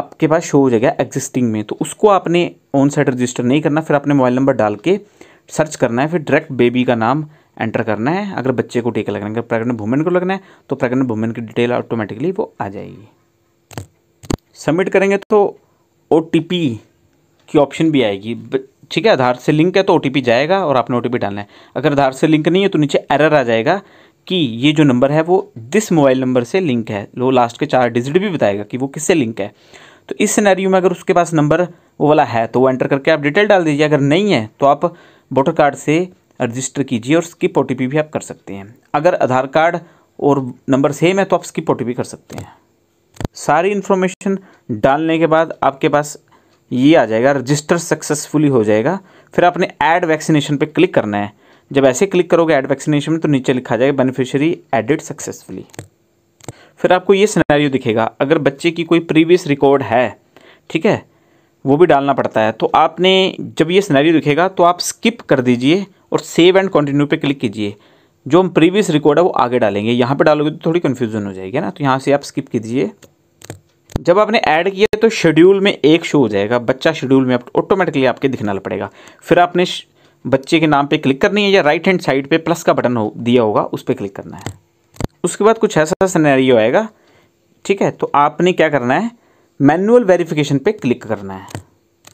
आपके पास शो हो जाएगा एग्जिस्टिंग में तो उसको आपने ऑन साइट रजिस्टर नहीं करना फिर आपने मोबाइल नंबर डाल के सर्च करना है फिर डायरेक्ट बेबी का नाम एंटर करना है अगर बच्चे को टीका लगना है अगर प्रेगनेंट वुमेन को लगना है तो प्रेगनेंट वुमेन की डिटेल ऑटोमेटिकली वो आ जाएगी सबमिट करेंगे तो ओ की ऑप्शन भी आएगी ठीक है आधार से लिंक है तो ओ जाएगा और आपने ओ डालना है अगर आधार से लिंक नहीं है तो नीचे एरर आ जाएगा कि ये जो नंबर है वो दिस मोबाइल नंबर से लिंक है वो लास्ट के चार डिजिट भी बताएगा कि वो किससे लिंक है तो इस सिनेरियो में अगर उसके पास नंबर वो वाला है तो वो एंटर करके आप डिटेल डाल दीजिए अगर नहीं है तो आप वोटर कार्ड से रजिस्टर कीजिए और स्किप ओ भी आप कर सकते हैं अगर आधार कार्ड और नंबर सेम है तो आप स्किप ओ कर सकते हैं सारी इन्फॉर्मेशन डालने के बाद आपके पास ये आ जाएगा रजिस्टर सक्सेसफुली हो जाएगा फिर आपने ऐड वैक्सीनेशन पे क्लिक करना है जब ऐसे क्लिक करोगे ऐड वैक्सीनेशन में तो नीचे लिखा जाएगा बेनिफिशियरी एडिड सक्सेसफुली फिर आपको ये सिनेरियो दिखेगा अगर बच्चे की कोई प्रीवियस रिकॉर्ड है ठीक है वो भी डालना पड़ता है तो आपने जब ये सिनेरियो दिखेगा तो आप स्किप कर दीजिए और सेव एंड कंटिन्यू पे क्लिक कीजिए जो हम प्रीवियस रिकॉर्ड है वो आगे डालेंगे यहाँ पे डालोगे तो थोड़ी कन्फ्यूजन हो जाएगी ना तो यहाँ से आप स्किप कीजिए जब आपने ऐड किया तो शेड्यूल में एक शो हो जाएगा बच्चा शेड्यूल में ऑटोमेटिकली आप, आपके दिखना पड़ेगा फिर आपने बच्चे के नाम पर क्लिक करनी है या राइट हैंड साइड पर प्लस का बटन हो दिया होगा उस पर क्लिक करना है उसके बाद कुछ ऐसा सिनेरियो आएगा ठीक है तो आपने क्या करना है मैनुअल वेरिफिकेशन पे क्लिक करना है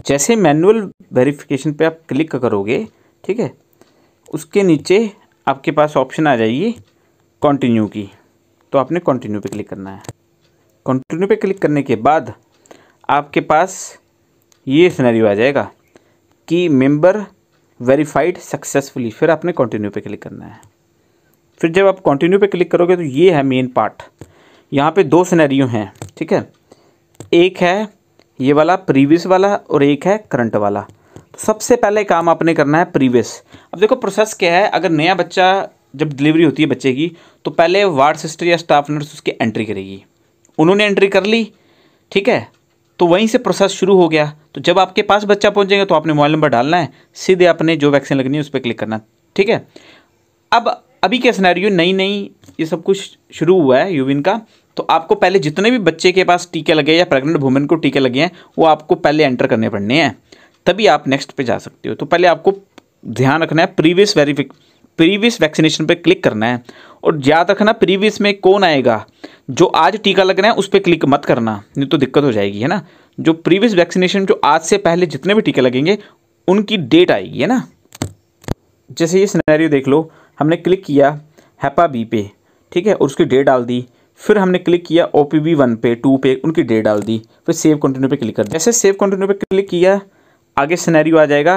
जैसे मैनुअल वेरिफिकेशन पे आप क्लिक करोगे ठीक है उसके नीचे आपके पास ऑप्शन आ जाएगी कंटिन्यू की तो आपने कंटिन्यू पे क्लिक करना है कंटिन्यू पे क्लिक करने के बाद आपके पास ये सिनेरियो आ जाएगा कि मेंबर वेरीफाइड सक्सेसफुली फिर आपने कंटिन्यू पे क्लिक करना है फिर जब आप कंटिन्यू पे क्लिक करोगे तो ये है मेन पार्ट यहाँ पे दो सिनेरियो हैं ठीक है एक है ये वाला प्रीवियस वाला और एक है करंट वाला सबसे पहले काम आपने करना है प्रीवियस अब देखो प्रोसेस क्या है अगर नया बच्चा जब डिलीवरी होती है बच्चे की तो पहले वार्ड सिस्टर या स्टाफ नर्स उसकी एंट्री करेगी उन्होंने एंट्री कर ली ठीक है तो वहीं से प्रोसेस शुरू हो गया तो जब आपके पास बच्चा पहुंचेगा तो आपने मोबाइल नंबर डालना है सीधे आपने जो वैक्सीन लगनी है उस पर क्लिक करना ठीक है अब अभी क्या सिनेरियो नई नई ये सब कुछ शुरू हुआ है यूविन का तो आपको पहले जितने भी बच्चे के पास टीके लगे या प्रेग्नेंट वुमेन को टीके लगे हैं वो आपको पहले एंटर करने पड़ने हैं तभी आप नेक्स्ट पे जा सकते हो तो पहले आपको ध्यान रखना है प्रीवियस वेरीफिक प्रीवियस वैक्सीनेशन पे क्लिक करना है और याद रखना प्रीवियस में कौन आएगा जो आज टीका लगना है उस पर क्लिक मत करना नहीं तो दिक्कत हो जाएगी है ना जो प्रीवियस वैक्सीनेशन जो आज से पहले जितने भी टीके लगेंगे उनकी डेट आएगी है ना जैसे ये सिनेरियो देख लो हमने क्लिक किया हैपा बी पे ठीक है और उसकी डेट डाल दी फिर हमने क्लिक किया ओ पी बी वन पे टू पे उनकी डेट डाल दी फिर सेव कंटिन्यू पे क्लिक कर दिया जैसे सेव कंटिन्यू पे क्लिक किया आगे सिनेरियो आ जाएगा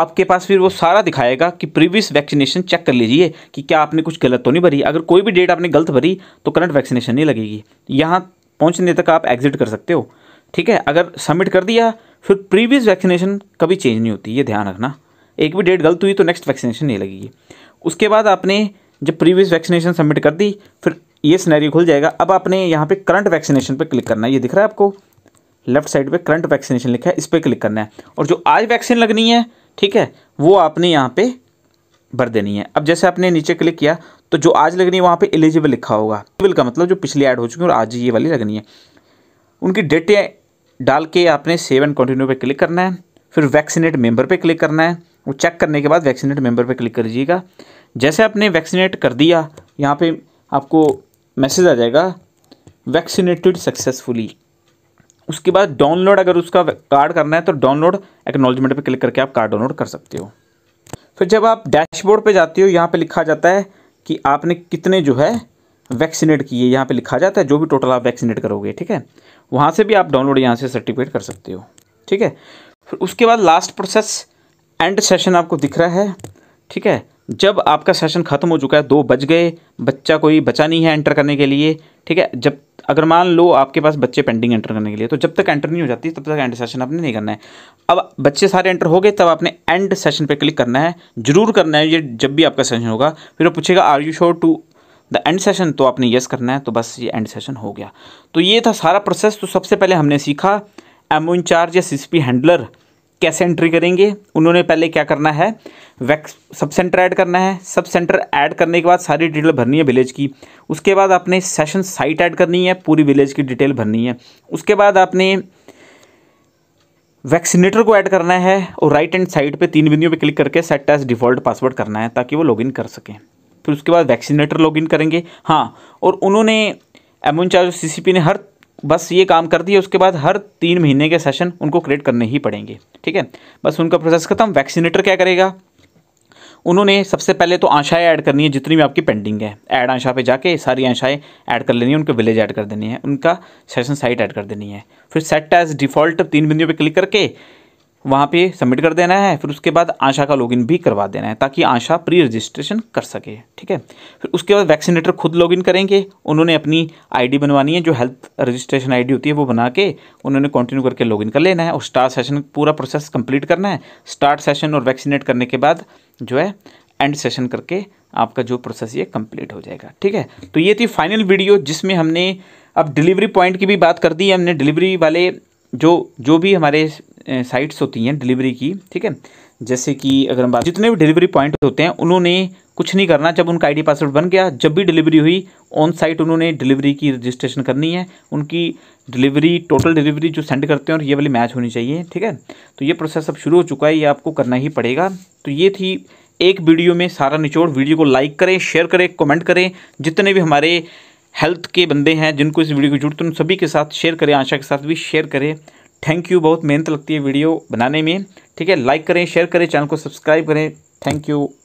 आपके पास फिर वो सारा दिखाएगा कि प्रीवियस वैक्सीनेशन चेक कर लीजिए कि क्या आपने कुछ गलत तो नहीं भरी अगर कोई भी डेट आपने गलत भरी तो करंट वैक्सीनेशन नहीं लगेगी यहाँ पहुँचने तक आप एग्जिट कर सकते हो ठीक है अगर सबमिट कर दिया फिर प्रीवियस वैक्सीनेशन कभी चेंज नहीं होती ये ध्यान रखना एक भी डेट गलत हुई तो नेक्स्ट वैक्सीनेशन नहीं लगेगी उसके बाद आपने जब प्रीवियस वैक्सीनेशन सबमिट कर दी फिर ये सिनेरियो खुल जाएगा अब आपने यहाँ पे करंट वैक्सीनेशन पे क्लिक करना है ये दिख रहा है आपको लेफ्ट साइड पे करंट वैक्सीनेशन लिखा है इस पर क्लिक करना है और जो आज वैक्सीन लगनी है ठीक है वो आपने यहाँ पे भर देनी है अब जैसे आपने नीचे क्लिक किया तो जो आज लगनी है वहाँ पे एलिजिबल लिखा होगा एलिजिबल का मतलब जो पिछली ऐड हो चुकी है और आज ये वाली लगनी है उनकी डेटें डाल के आपने सेव एंड कंटिन्यू पर क्लिक करना है फिर वैक्सीनेट मेंबर पर क्लिक करना है वो चेक करने के बाद वैक्सीनेट मेंबर पर क्लिक कर लीजिएगा जैसे आपने वैक्सीनेट कर दिया यहाँ पर आपको मैसेज आ जाएगा वैक्सीनेटेड सक्सेसफुली उसके बाद डाउनलोड अगर उसका कार्ड करना है तो डाउनलोड एक्नोलॉजमेंट पे क्लिक करके आप कार्ड डाउनलोड कर सकते हो फिर जब आप डैशबोर्ड पे जाते हो यहाँ पे लिखा जाता है कि आपने कितने जो है वैक्सीनेट किए यहाँ पे लिखा जाता है जो भी टोटल आप वैक्सीनेट करोगे ठीक है वहाँ से भी आप डाउनलोड यहाँ से सर्टिफिकेट कर सकते हो ठीक है फिर उसके बाद लास्ट प्रोसेस एंड सेशन आपको दिख रहा है ठीक है जब आपका सेशन ख़त्म हो चुका है दो बज गए बच्चा कोई बचा नहीं है एंटर करने के लिए ठीक है जब अगर मान लो आपके पास बच्चे पेंडिंग एंटर करने के लिए तो जब तक एंटर नहीं हो जाती तब तक एंड सेशन आपने नहीं करना है अब बच्चे सारे एंटर हो गए तब आपने एंड सेशन पे क्लिक करना है जरूर करना है ये जब भी आपका सेशन होगा फिर वो पूछेगा are you sure to the end session तो आपने येस करना है तो बस ये एंड सेशन हो गया तो ये था सारा प्रोसेस तो सबसे पहले हमने सीखा एमओ इंचार्ज या सी हैंडलर कैसे एंट्री करेंगे उन्होंने पहले क्या करना है वैक्स सब सेंटर ऐड करना है सब सेंटर ऐड करने के बाद सारी डिटेल भरनी है विलेज की उसके बाद आपने सेशन साइट ऐड करनी है पूरी विलेज की डिटेल भरनी है उसके बाद आपने वैक्सीनेटर को ऐड करना है और राइट एंड साइड पे तीन बिंदियों पे क्लिक करके सेट एज डिफ़ॉल्ट पासवर्ड करना है ताकि वो लॉगिन कर सकें फिर उसके बाद वैक्सीनेटर लॉगिन करेंगे हाँ और उन्होंने एमोन चार्ज सी ने हर बस ये काम करती है उसके बाद हर तीन महीने के सेशन उनको क्रिएट करने ही पड़ेंगे ठीक है बस उनका प्रोसेस खत्म वैक्सीनेटर क्या करेगा उन्होंने सबसे पहले तो आशाएं ऐड करनी है जितनी भी आपकी पेंडिंग है ऐड आशा पे जाके सारी आशाएं ऐड कर लेनी है उनके विलेज ऐड कर देनी है उनका सेशन साइट ऐड कर देनी है फिर सेट एज डिफ़ॉल्ट तीन बिंदियों पे क्लिक करके वहाँ पे सबमिट कर देना है फिर उसके बाद आशा का लॉगिन भी करवा देना है ताकि आशा प्री रजिस्ट्रेशन कर सके ठीक है फिर उसके बाद वैक्सीनेटर खुद लॉगिन करेंगे उन्होंने अपनी आईडी बनवानी है जो हेल्थ रजिस्ट्रेशन आईडी होती है वो बना के उन्होंने कंटिन्यू करके लॉगिन कर लेना है और स्टार्ट सेशन पूरा प्रोसेस कम्प्लीट करना है स्टार्ट सेशन और वैक्सीनेट करने के बाद जो है एंड सेशन करके आपका जो प्रोसेस ये कम्प्लीट हो जाएगा ठीक है तो ये थी फाइनल वीडियो जिसमें हमने अब डिलीवरी पॉइंट की भी बात कर दी हमने डिलीवरी वाले जो जो भी हमारे साइट्स होती हैं डिलीवरी की ठीक है जैसे कि अगर हम बात जितने भी डिलीवरी पॉइंट होते हैं उन्होंने कुछ नहीं करना जब उनका आईडी पासवर्ड बन गया जब भी डिलीवरी हुई ऑन साइट उन्होंने डिलीवरी की रजिस्ट्रेशन करनी है उनकी डिलीवरी टोटल डिलीवरी जो सेंड करते हैं और ये वाली मैच होनी चाहिए ठीक है तो ये प्रोसेस अब शुरू हो चुका है ये आपको करना ही पड़ेगा तो ये थी एक वीडियो में सारा निचोड़ वीडियो को लाइक करें शेयर करें कमेंट करें जितने भी हमारे हेल्थ के बंदे हैं जिनको इस वीडियो को जुड़ते हैं उन सभी के साथ शेयर करें आशा के साथ भी शेयर करें थैंक यू बहुत मेहनत लगती है वीडियो बनाने में ठीक है लाइक करें शेयर करें चैनल को सब्सक्राइब करें थैंक यू